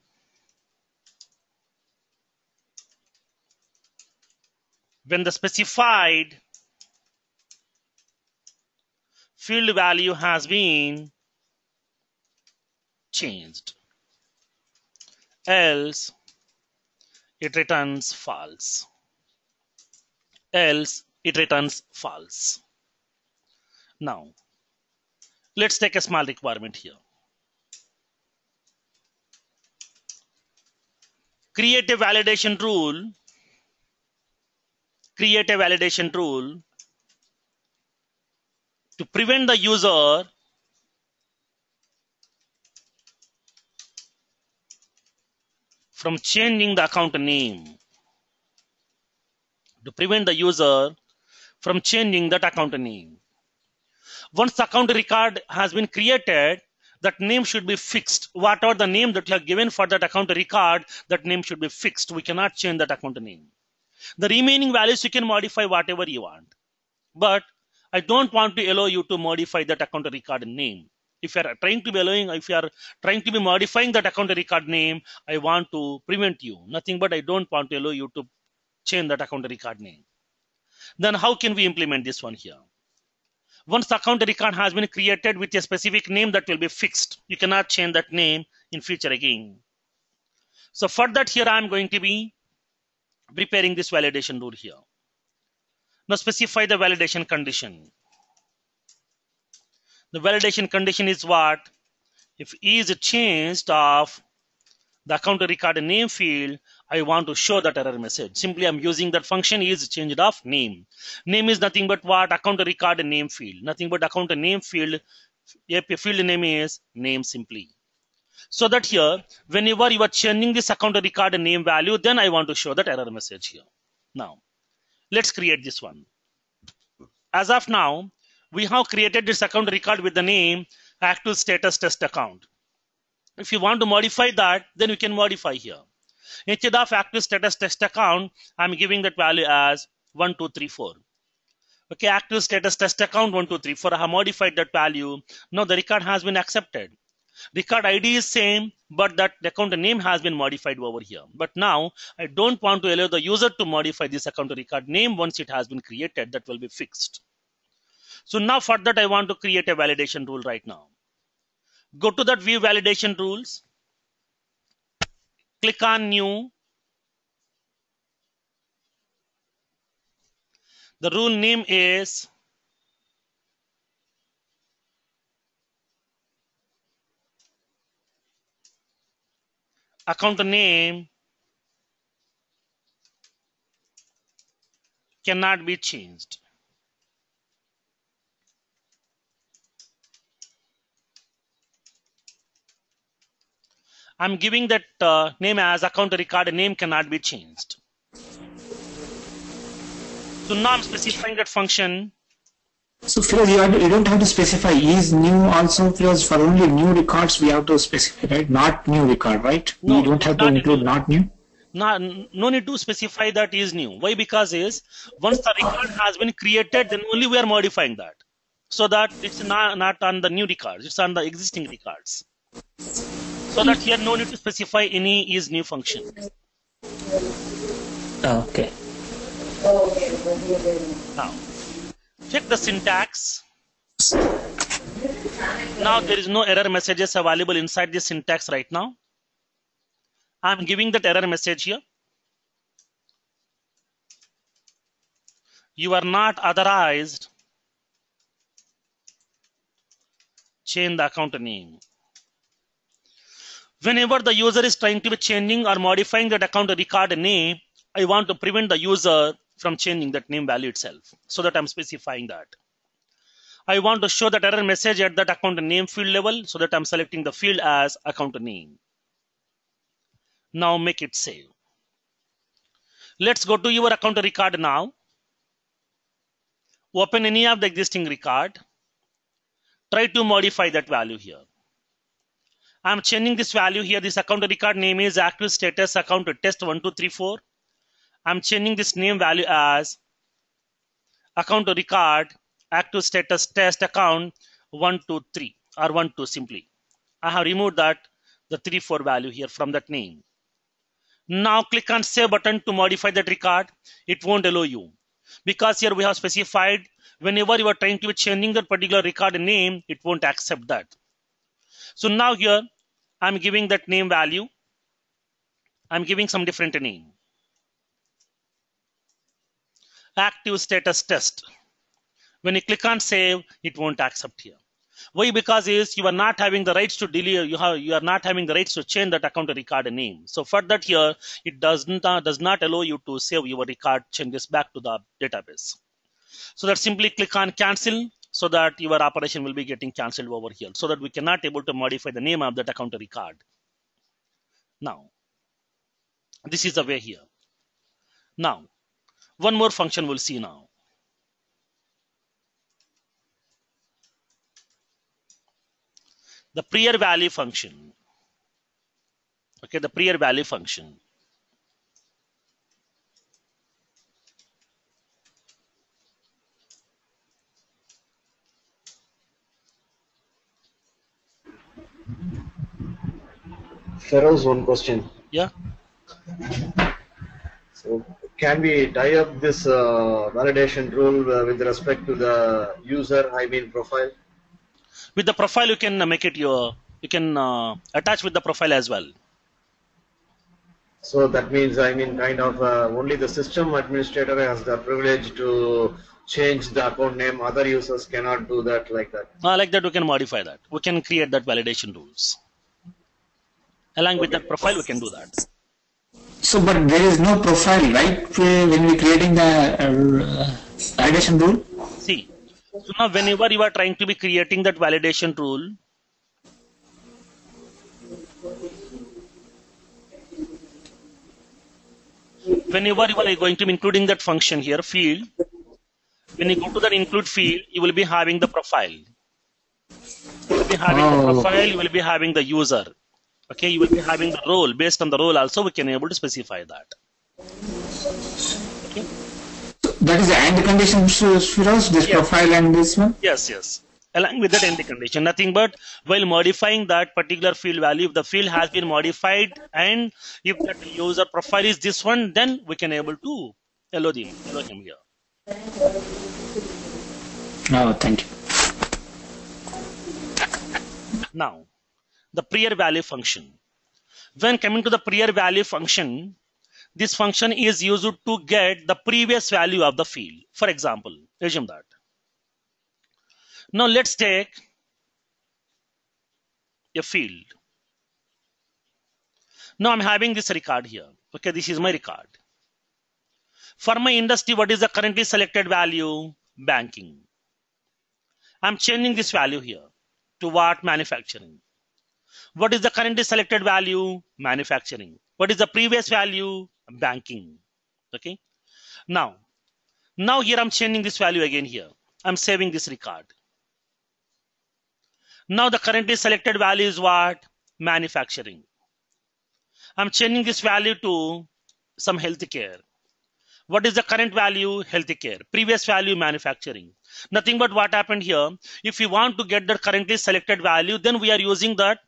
when the specified field value has been changed else it returns false else it returns false now let's take a small requirement here create a validation rule create a validation rule to prevent the user from changing the account name to prevent the user from changing that account name once the account record has been created that name should be fixed. Whatever the name that you have given for that account record, that name should be fixed. We cannot change that account name. The remaining values you can modify whatever you want. But I don't want to allow you to modify that account record name. If you are trying to be allowing, if you are trying to be modifying that account record name, I want to prevent you. Nothing but I don't want to allow you to change that account record name. Then how can we implement this one here? Once the account record has been created with a specific name that will be fixed. You cannot change that name in future again. So for that here I am going to be preparing this validation rule here. Now specify the validation condition. The validation condition is what? If E is changed of the account record name field, I want to show that error message. Simply I'm using that function is changed of name. Name is nothing but what account record name field. Nothing but account name field. API field name is name simply. So that here whenever you are changing this account record name value then I want to show that error message here. Now let's create this one. As of now we have created this account record with the name active status test account. If you want to modify that then you can modify here Instead of active status test account, I'm giving that value as 1234. Okay, active status test account 1234. I have modified that value. Now the record has been accepted. Record ID is same, but that account name has been modified over here. But now I don't want to allow the user to modify this account record name once it has been created. That will be fixed. So now for that I want to create a validation rule right now. Go to that view validation rules click on new the rule name is account name cannot be changed I'm giving that uh, name as account record name cannot be changed. So now I'm specifying that function. So Firoz, you, you, don't have to specify is new also Firoz for only new records we have to specify right not new record right no, we don't have to include not new not, no need to specify that is new why because is once the record has been created then only we are modifying that so that it's not, not on the new records it's on the existing records so that here no need to specify any is new function. Okay. Now, check the syntax. Now there is no error messages available inside the syntax right now. I'm giving that error message here. You are not authorized. Change the account name whenever the user is trying to be changing or modifying that account record name i want to prevent the user from changing that name value itself so that i'm specifying that i want to show that error message at that account name field level so that i'm selecting the field as account name now make it save let's go to your account record now open any of the existing record try to modify that value here I'm changing this value here. This account record name is active status account test1234. I'm changing this name value as account record active status test account 123 or 12 simply. I have removed that the 34 value here from that name. Now click on save button to modify that record. It won't allow you because here we have specified whenever you are trying to be changing that particular record name, it won't accept that. So now here I'm giving that name value. I'm giving some different name. Active status test. When you click on save, it won't accept here. Why? Because is you are not having the rights to delete. You have you are not having the rights to change that account record name. So for that here, it doesn't uh, does not allow you to save your record changes back to the database. So that simply click on cancel so that your operation will be getting cancelled over here so that we cannot able to modify the name of that account record. Now, this is the way here. Now, one more function we'll see now. The prior value function. Okay, the prior value function. Feroz one question. Yeah. So can we tie up this uh, validation rule uh, with respect to the user, I mean profile? With the profile, you can make it your, you can uh, attach with the profile as well. So that means, I mean, kind of uh, only the system administrator has the privilege to change the account name. Other users cannot do that like that. Uh, like that, we can modify that. We can create that validation rules. Along okay. with that profile, we can do that. So, but there is no profile, right? When we're creating the uh, validation rule. See, so now whenever you are trying to be creating that validation rule, whenever you are going to be including that function here field when you go to that include field you will be having the profile you will be having oh. the profile you will be having the user okay you will be having the role based on the role also we can able to specify that okay that is the end condition Shiraz, this yes. profile and this one yes yes along with that end condition nothing but while modifying that particular field value if the field has been modified and if that user profile is this one then we can able to allow him allow him here oh thank you now the prior value function. When coming to the prior value function, this function is used to get the previous value of the field. For example, assume that. Now let's take a field. Now I'm having this record here. Okay, this is my record. For my industry, what is the currently selected value? Banking. I'm changing this value here to what manufacturing. What is the currently selected value? Manufacturing. What is the previous value? Banking. Okay. Now, now here I'm changing this value again here. I'm saving this record. Now the currently selected value is what? Manufacturing. I'm changing this value to some healthcare. What is the current value? Healthcare. Previous value manufacturing. Nothing but what happened here. If we want to get the currently selected value, then we are using that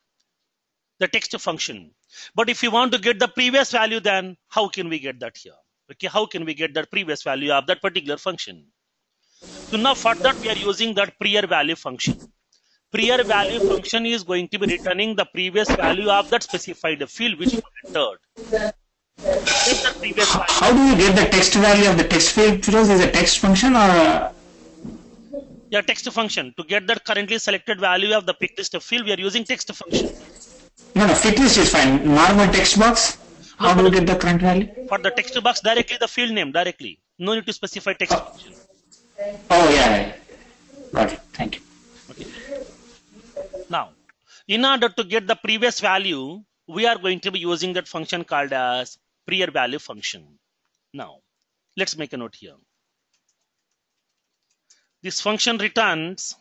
the text function. But if you want to get the previous value, then how can we get that here? Okay, how can we get that previous value of that particular function? So now for that we are using that prior value function. Prior value function is going to be returning the previous value of that specified field which you entered. How do you get the text value of the text field? Because it's a text function or yeah, text function. To get that currently selected value of the picklist field, we are using text function. No, no, fitness is fine. Normal text box. No, How do you get the current value? For the text box, directly the field name, directly. No need to specify text. Oh, oh yeah, yeah. Got it. Thank you. Okay. Now, in order to get the previous value, we are going to be using that function called as prior value function. Now, let's make a note here. This function returns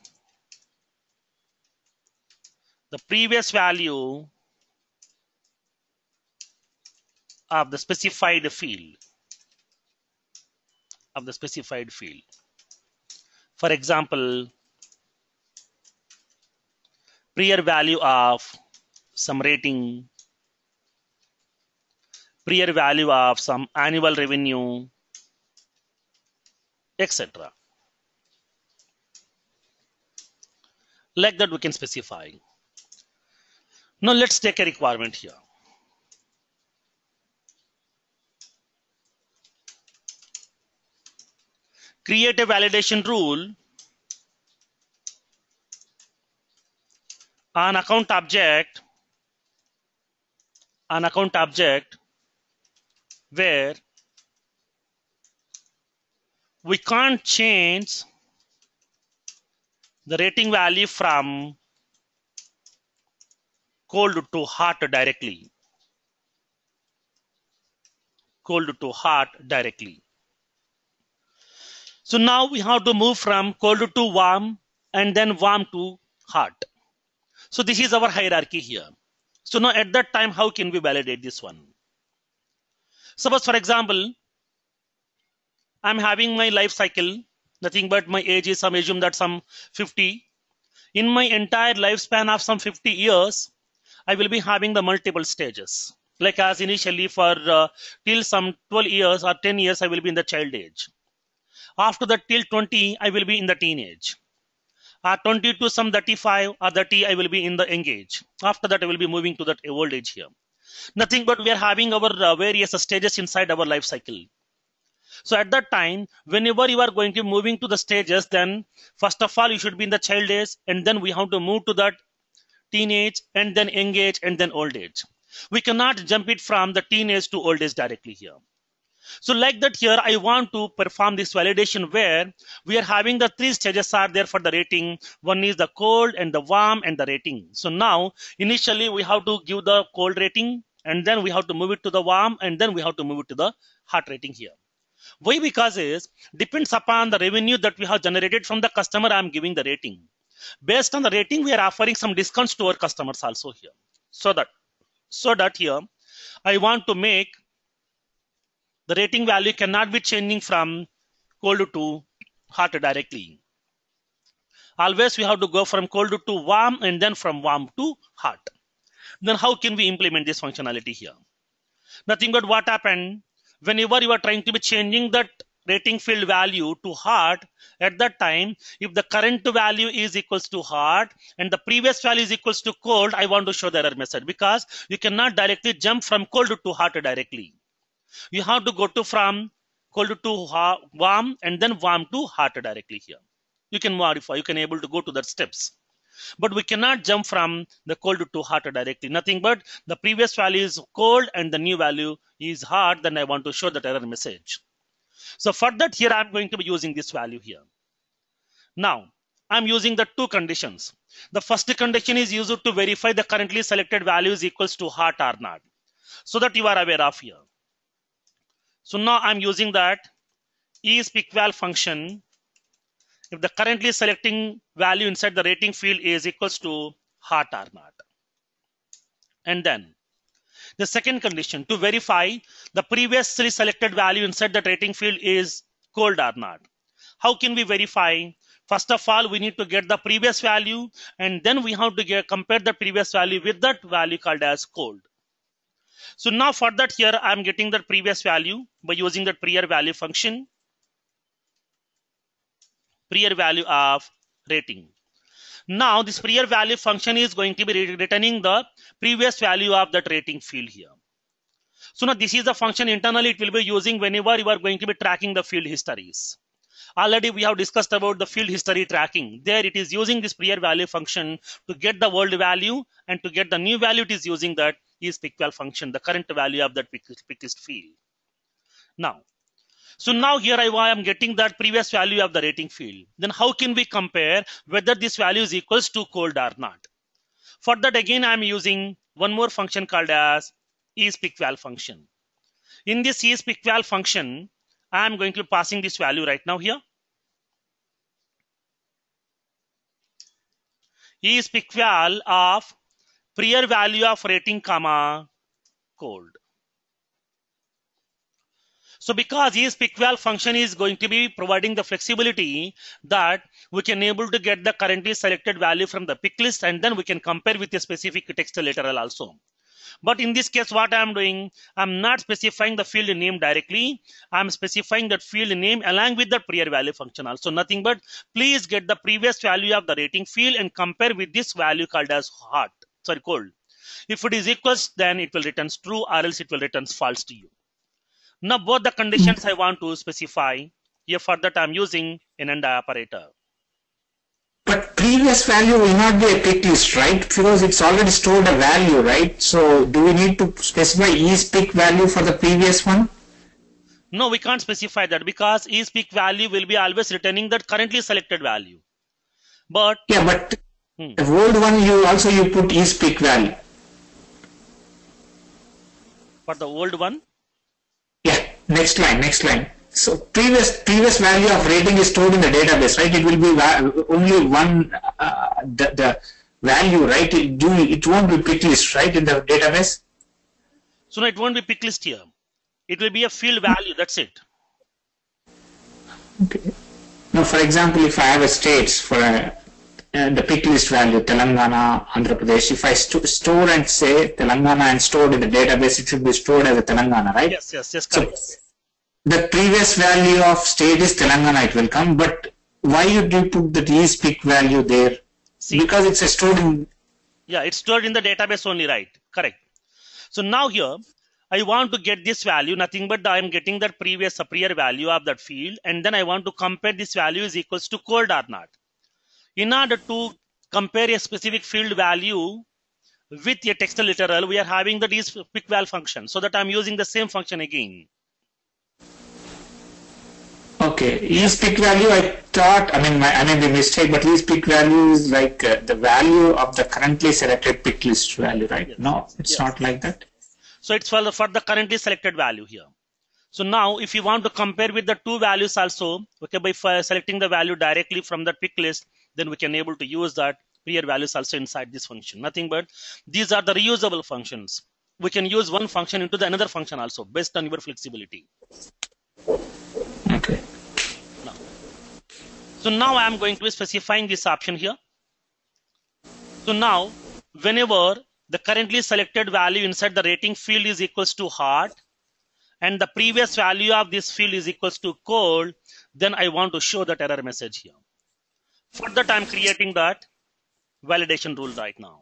the previous value of the specified field of the specified field. For example, prior value of some rating, prior value of some annual revenue, etc. Like that we can specify. Now let's take a requirement here. create a validation rule an account object an account object where we can't change the rating value from cold to hot directly cold to hot directly so now we have to move from cold to warm and then warm to hot. So this is our hierarchy here. So now at that time, how can we validate this one? Suppose for example, I'm having my life cycle, nothing but my age is, I'm assume that some 50. In my entire lifespan of some 50 years, I will be having the multiple stages. Like as initially for uh, till some 12 years or 10 years, I will be in the child age. After that, till 20, I will be in the teenage. At uh, 20 to some 35 or uh, 30, I will be in the engage. After that, I will be moving to that old age here. Nothing but we are having our uh, various stages inside our life cycle. So at that time, whenever you are going to moving to the stages, then first of all, you should be in the child age and then we have to move to that teenage and then engage and then old age. We cannot jump it from the teenage to old age directly here. So like that here, I want to perform this validation where we are having the three stages are there for the rating. One is the cold and the warm and the rating. So now initially we have to give the cold rating and then we have to move it to the warm and then we have to move it to the hot rating here. Why? Because is depends upon the revenue that we have generated from the customer. I'm giving the rating. Based on the rating, we are offering some discounts to our customers also here. So that, so that here, I want to make the rating value cannot be changing from cold to hot directly. Always we have to go from cold to warm and then from warm to hot. Then how can we implement this functionality here? Nothing but what happened whenever you are trying to be changing that rating field value to hot at that time if the current value is equals to hot and the previous value is equals to cold I want to show the error message because you cannot directly jump from cold to hot directly you have to go to from cold to warm and then warm to hot directly here. You can modify, you can able to go to that steps. But we cannot jump from the cold to hot directly. Nothing but the previous value is cold and the new value is hot. Then I want to show that error message. So for that here I'm going to be using this value here. Now I'm using the two conditions. The first condition is used to verify the currently selected value is equals to hot or not. So that you are aware of here. So now I'm using that isPicVal function. If the currently selecting value inside the rating field is equals to hot or not. And then the second condition to verify the previously selected value inside the rating field is cold or not. How can we verify? First of all, we need to get the previous value and then we have to get, compare the previous value with that value called as cold. So now for that here, I'm getting that previous value by using that prior value function, prior value of rating. Now this prior value function is going to be returning the previous value of that rating field here. So now this is the function internally it will be using whenever you are going to be tracking the field histories. Already we have discussed about the field history tracking. There it is using this prior value function to get the old value and to get the new value it is using that is PicVal function, the current value of that pickist field. Now, so now here I am getting that previous value of the rating field. Then how can we compare whether this value is equals to cold or not? For that again I am using one more function called as isPicVal function. In this isPicVal function, I am going to be passing this value right now here. Is of prior value of rating comma cold. So because this PICVAL function is going to be providing the flexibility that we can able to get the currently selected value from the pick list and then we can compare with a specific text literal also. But in this case, what I'm doing, I'm not specifying the field name directly. I'm specifying that field name along with the prior value function also. Nothing but please get the previous value of the rating field and compare with this value called as hot sorry cold if it is equals then it will returns true or else it will returns false to you now both the conditions i want to specify here for that i'm using an and operator but previous value will not be a pick list, right? Because it's already stored a value, right? So do we need to specify is pick value for the previous one? No, we can't specify that because is pick value will be always returning that currently selected value. But yeah, but Hmm. The old one you also you put is peak value. For the old one? Yeah, next line, next line. So previous previous value of rating is stored in the database, right? It will be only one uh, the, the value, right? It do it won't be pick list, right, in the database. So no, it won't be pick list here. It will be a field value. That's it. Okay. Now, for example, if I have a states for a uh, the pick list value, Telangana, Andhra Pradesh. If I st store and say Telangana and stored in the database, it should be stored as a Telangana, right? Yes, yes, yes, correct. So the previous value of state is Telangana, it will come, but why you did put the ease pick value there? See, because it's stored in... Yeah, it's stored in the database only, right? Correct. So now here, I want to get this value, nothing but I am getting that previous superior value of that field, and then I want to compare this value is equals to cold or not. In order to compare a specific field value with a textual literal, we are having the pickval function. So that I'm using the same function again. Okay, use peak value. I thought, I mean, my, I made mean, the mistake, but use peak value is like uh, the value of the currently selected pick list value, right? Yes. No, it's yes. not like that. So it's for the for the currently selected value here. So now, if you want to compare with the two values also, okay, by selecting the value directly from the pick list, then we can able to use that prior values also inside this function nothing but these are the reusable functions we can use one function into the another function also based on your flexibility okay now, so now i am going to be specifying this option here so now whenever the currently selected value inside the rating field is equals to hard, and the previous value of this field is equals to cold then i want to show that error message here for that I'm creating that validation rule right now.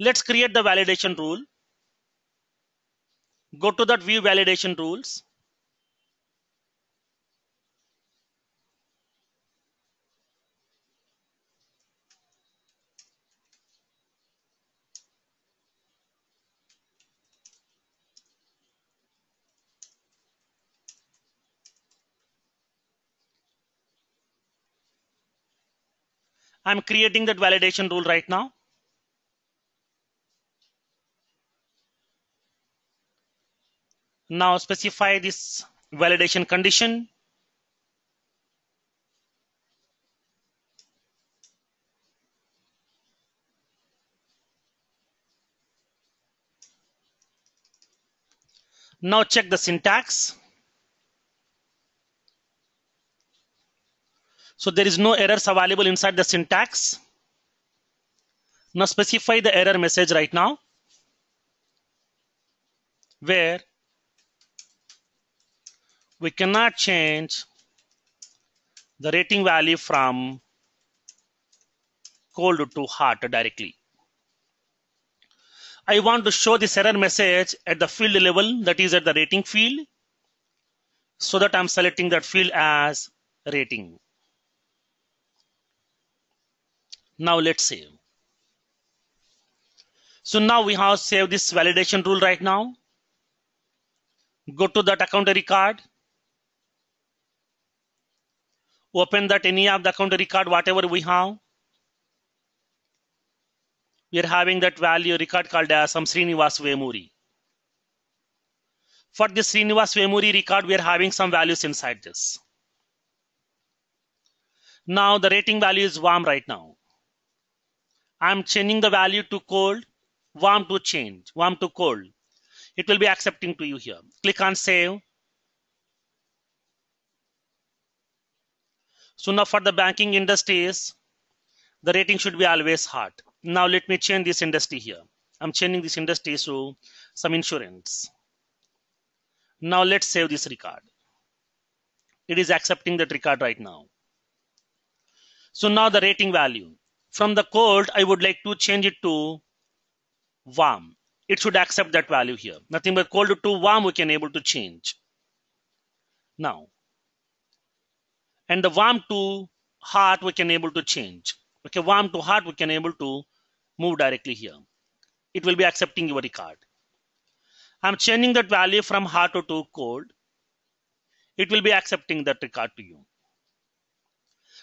Let's create the validation rule. Go to that view validation rules. I'm creating that validation rule right now. Now specify this validation condition. Now check the syntax. So there is no errors available inside the syntax. Now specify the error message right now where we cannot change the rating value from cold to hot directly. I want to show this error message at the field level that is at the rating field so that I'm selecting that field as rating. Now let's save. So now we have saved this validation rule right now. Go to that account card. Open that any of the account card, whatever we have. We are having that value record called as some um, Srinivas Vemuri. For this Srinivas Vemuri record, we are having some values inside this. Now the rating value is warm right now. I'm changing the value to cold, warm to change, warm to cold. It will be accepting to you here. Click on save. So now for the banking industries, the rating should be always hard. Now let me change this industry here. I'm changing this industry to some insurance. Now let's save this record. It is accepting that record right now. So now the rating value. From the cold, I would like to change it to warm. It should accept that value here. Nothing but cold to warm we can able to change. Now, and the warm to hot we can able to change. Okay, warm to hot we can able to move directly here. It will be accepting your card. I'm changing that value from hot to cold. It will be accepting that card to you.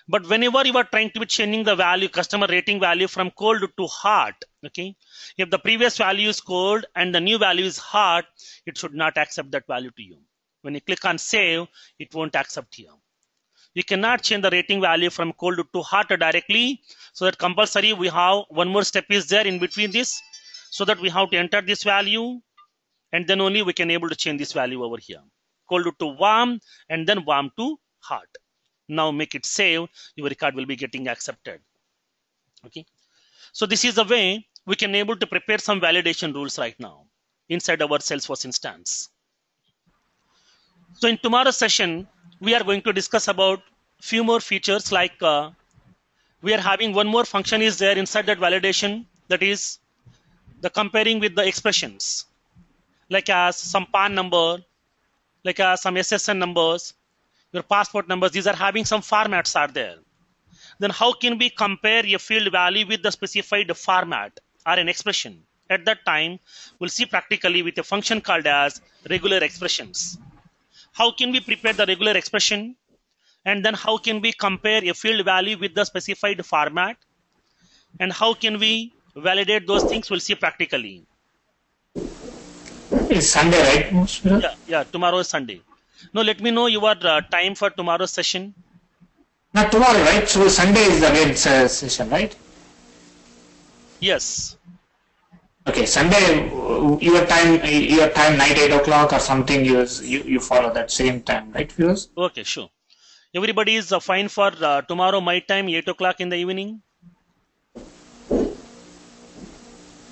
But whenever you are trying to be changing the value, customer rating value from cold to hot, okay, if the previous value is cold and the new value is hot, it should not accept that value to you. When you click on save, it won't accept here. We cannot change the rating value from cold to hot directly. So that compulsory we have one more step is there in between this. So that we have to enter this value and then only we can able to change this value over here. Cold to warm and then warm to hot now make it save your record will be getting accepted okay so this is the way we can able to prepare some validation rules right now inside our salesforce instance so in tomorrow's session we are going to discuss about few more features like uh, we are having one more function is there inside that validation that is the comparing with the expressions like as some PAN number, like as some SSN numbers, your passport numbers, these are having some formats are there. Then how can we compare a field value with the specified format or an expression? At that time, we'll see practically with a function called as regular expressions. How can we prepare the regular expression? And then how can we compare a field value with the specified format? And how can we validate those things? We'll see practically. It's Sunday, right? Yeah, yeah, tomorrow is Sunday. No, let me know your uh, time for tomorrow's session. Not tomorrow, right? So Sunday is the again uh, session, right? Yes. Okay, Sunday, uh, your time, your time, night eight o'clock or something. You you follow that same time, right, viewers? Okay, sure. Everybody is uh, fine for uh, tomorrow, my time, eight o'clock in the evening.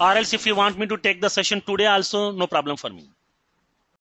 Or else, if you want me to take the session today, also no problem for me.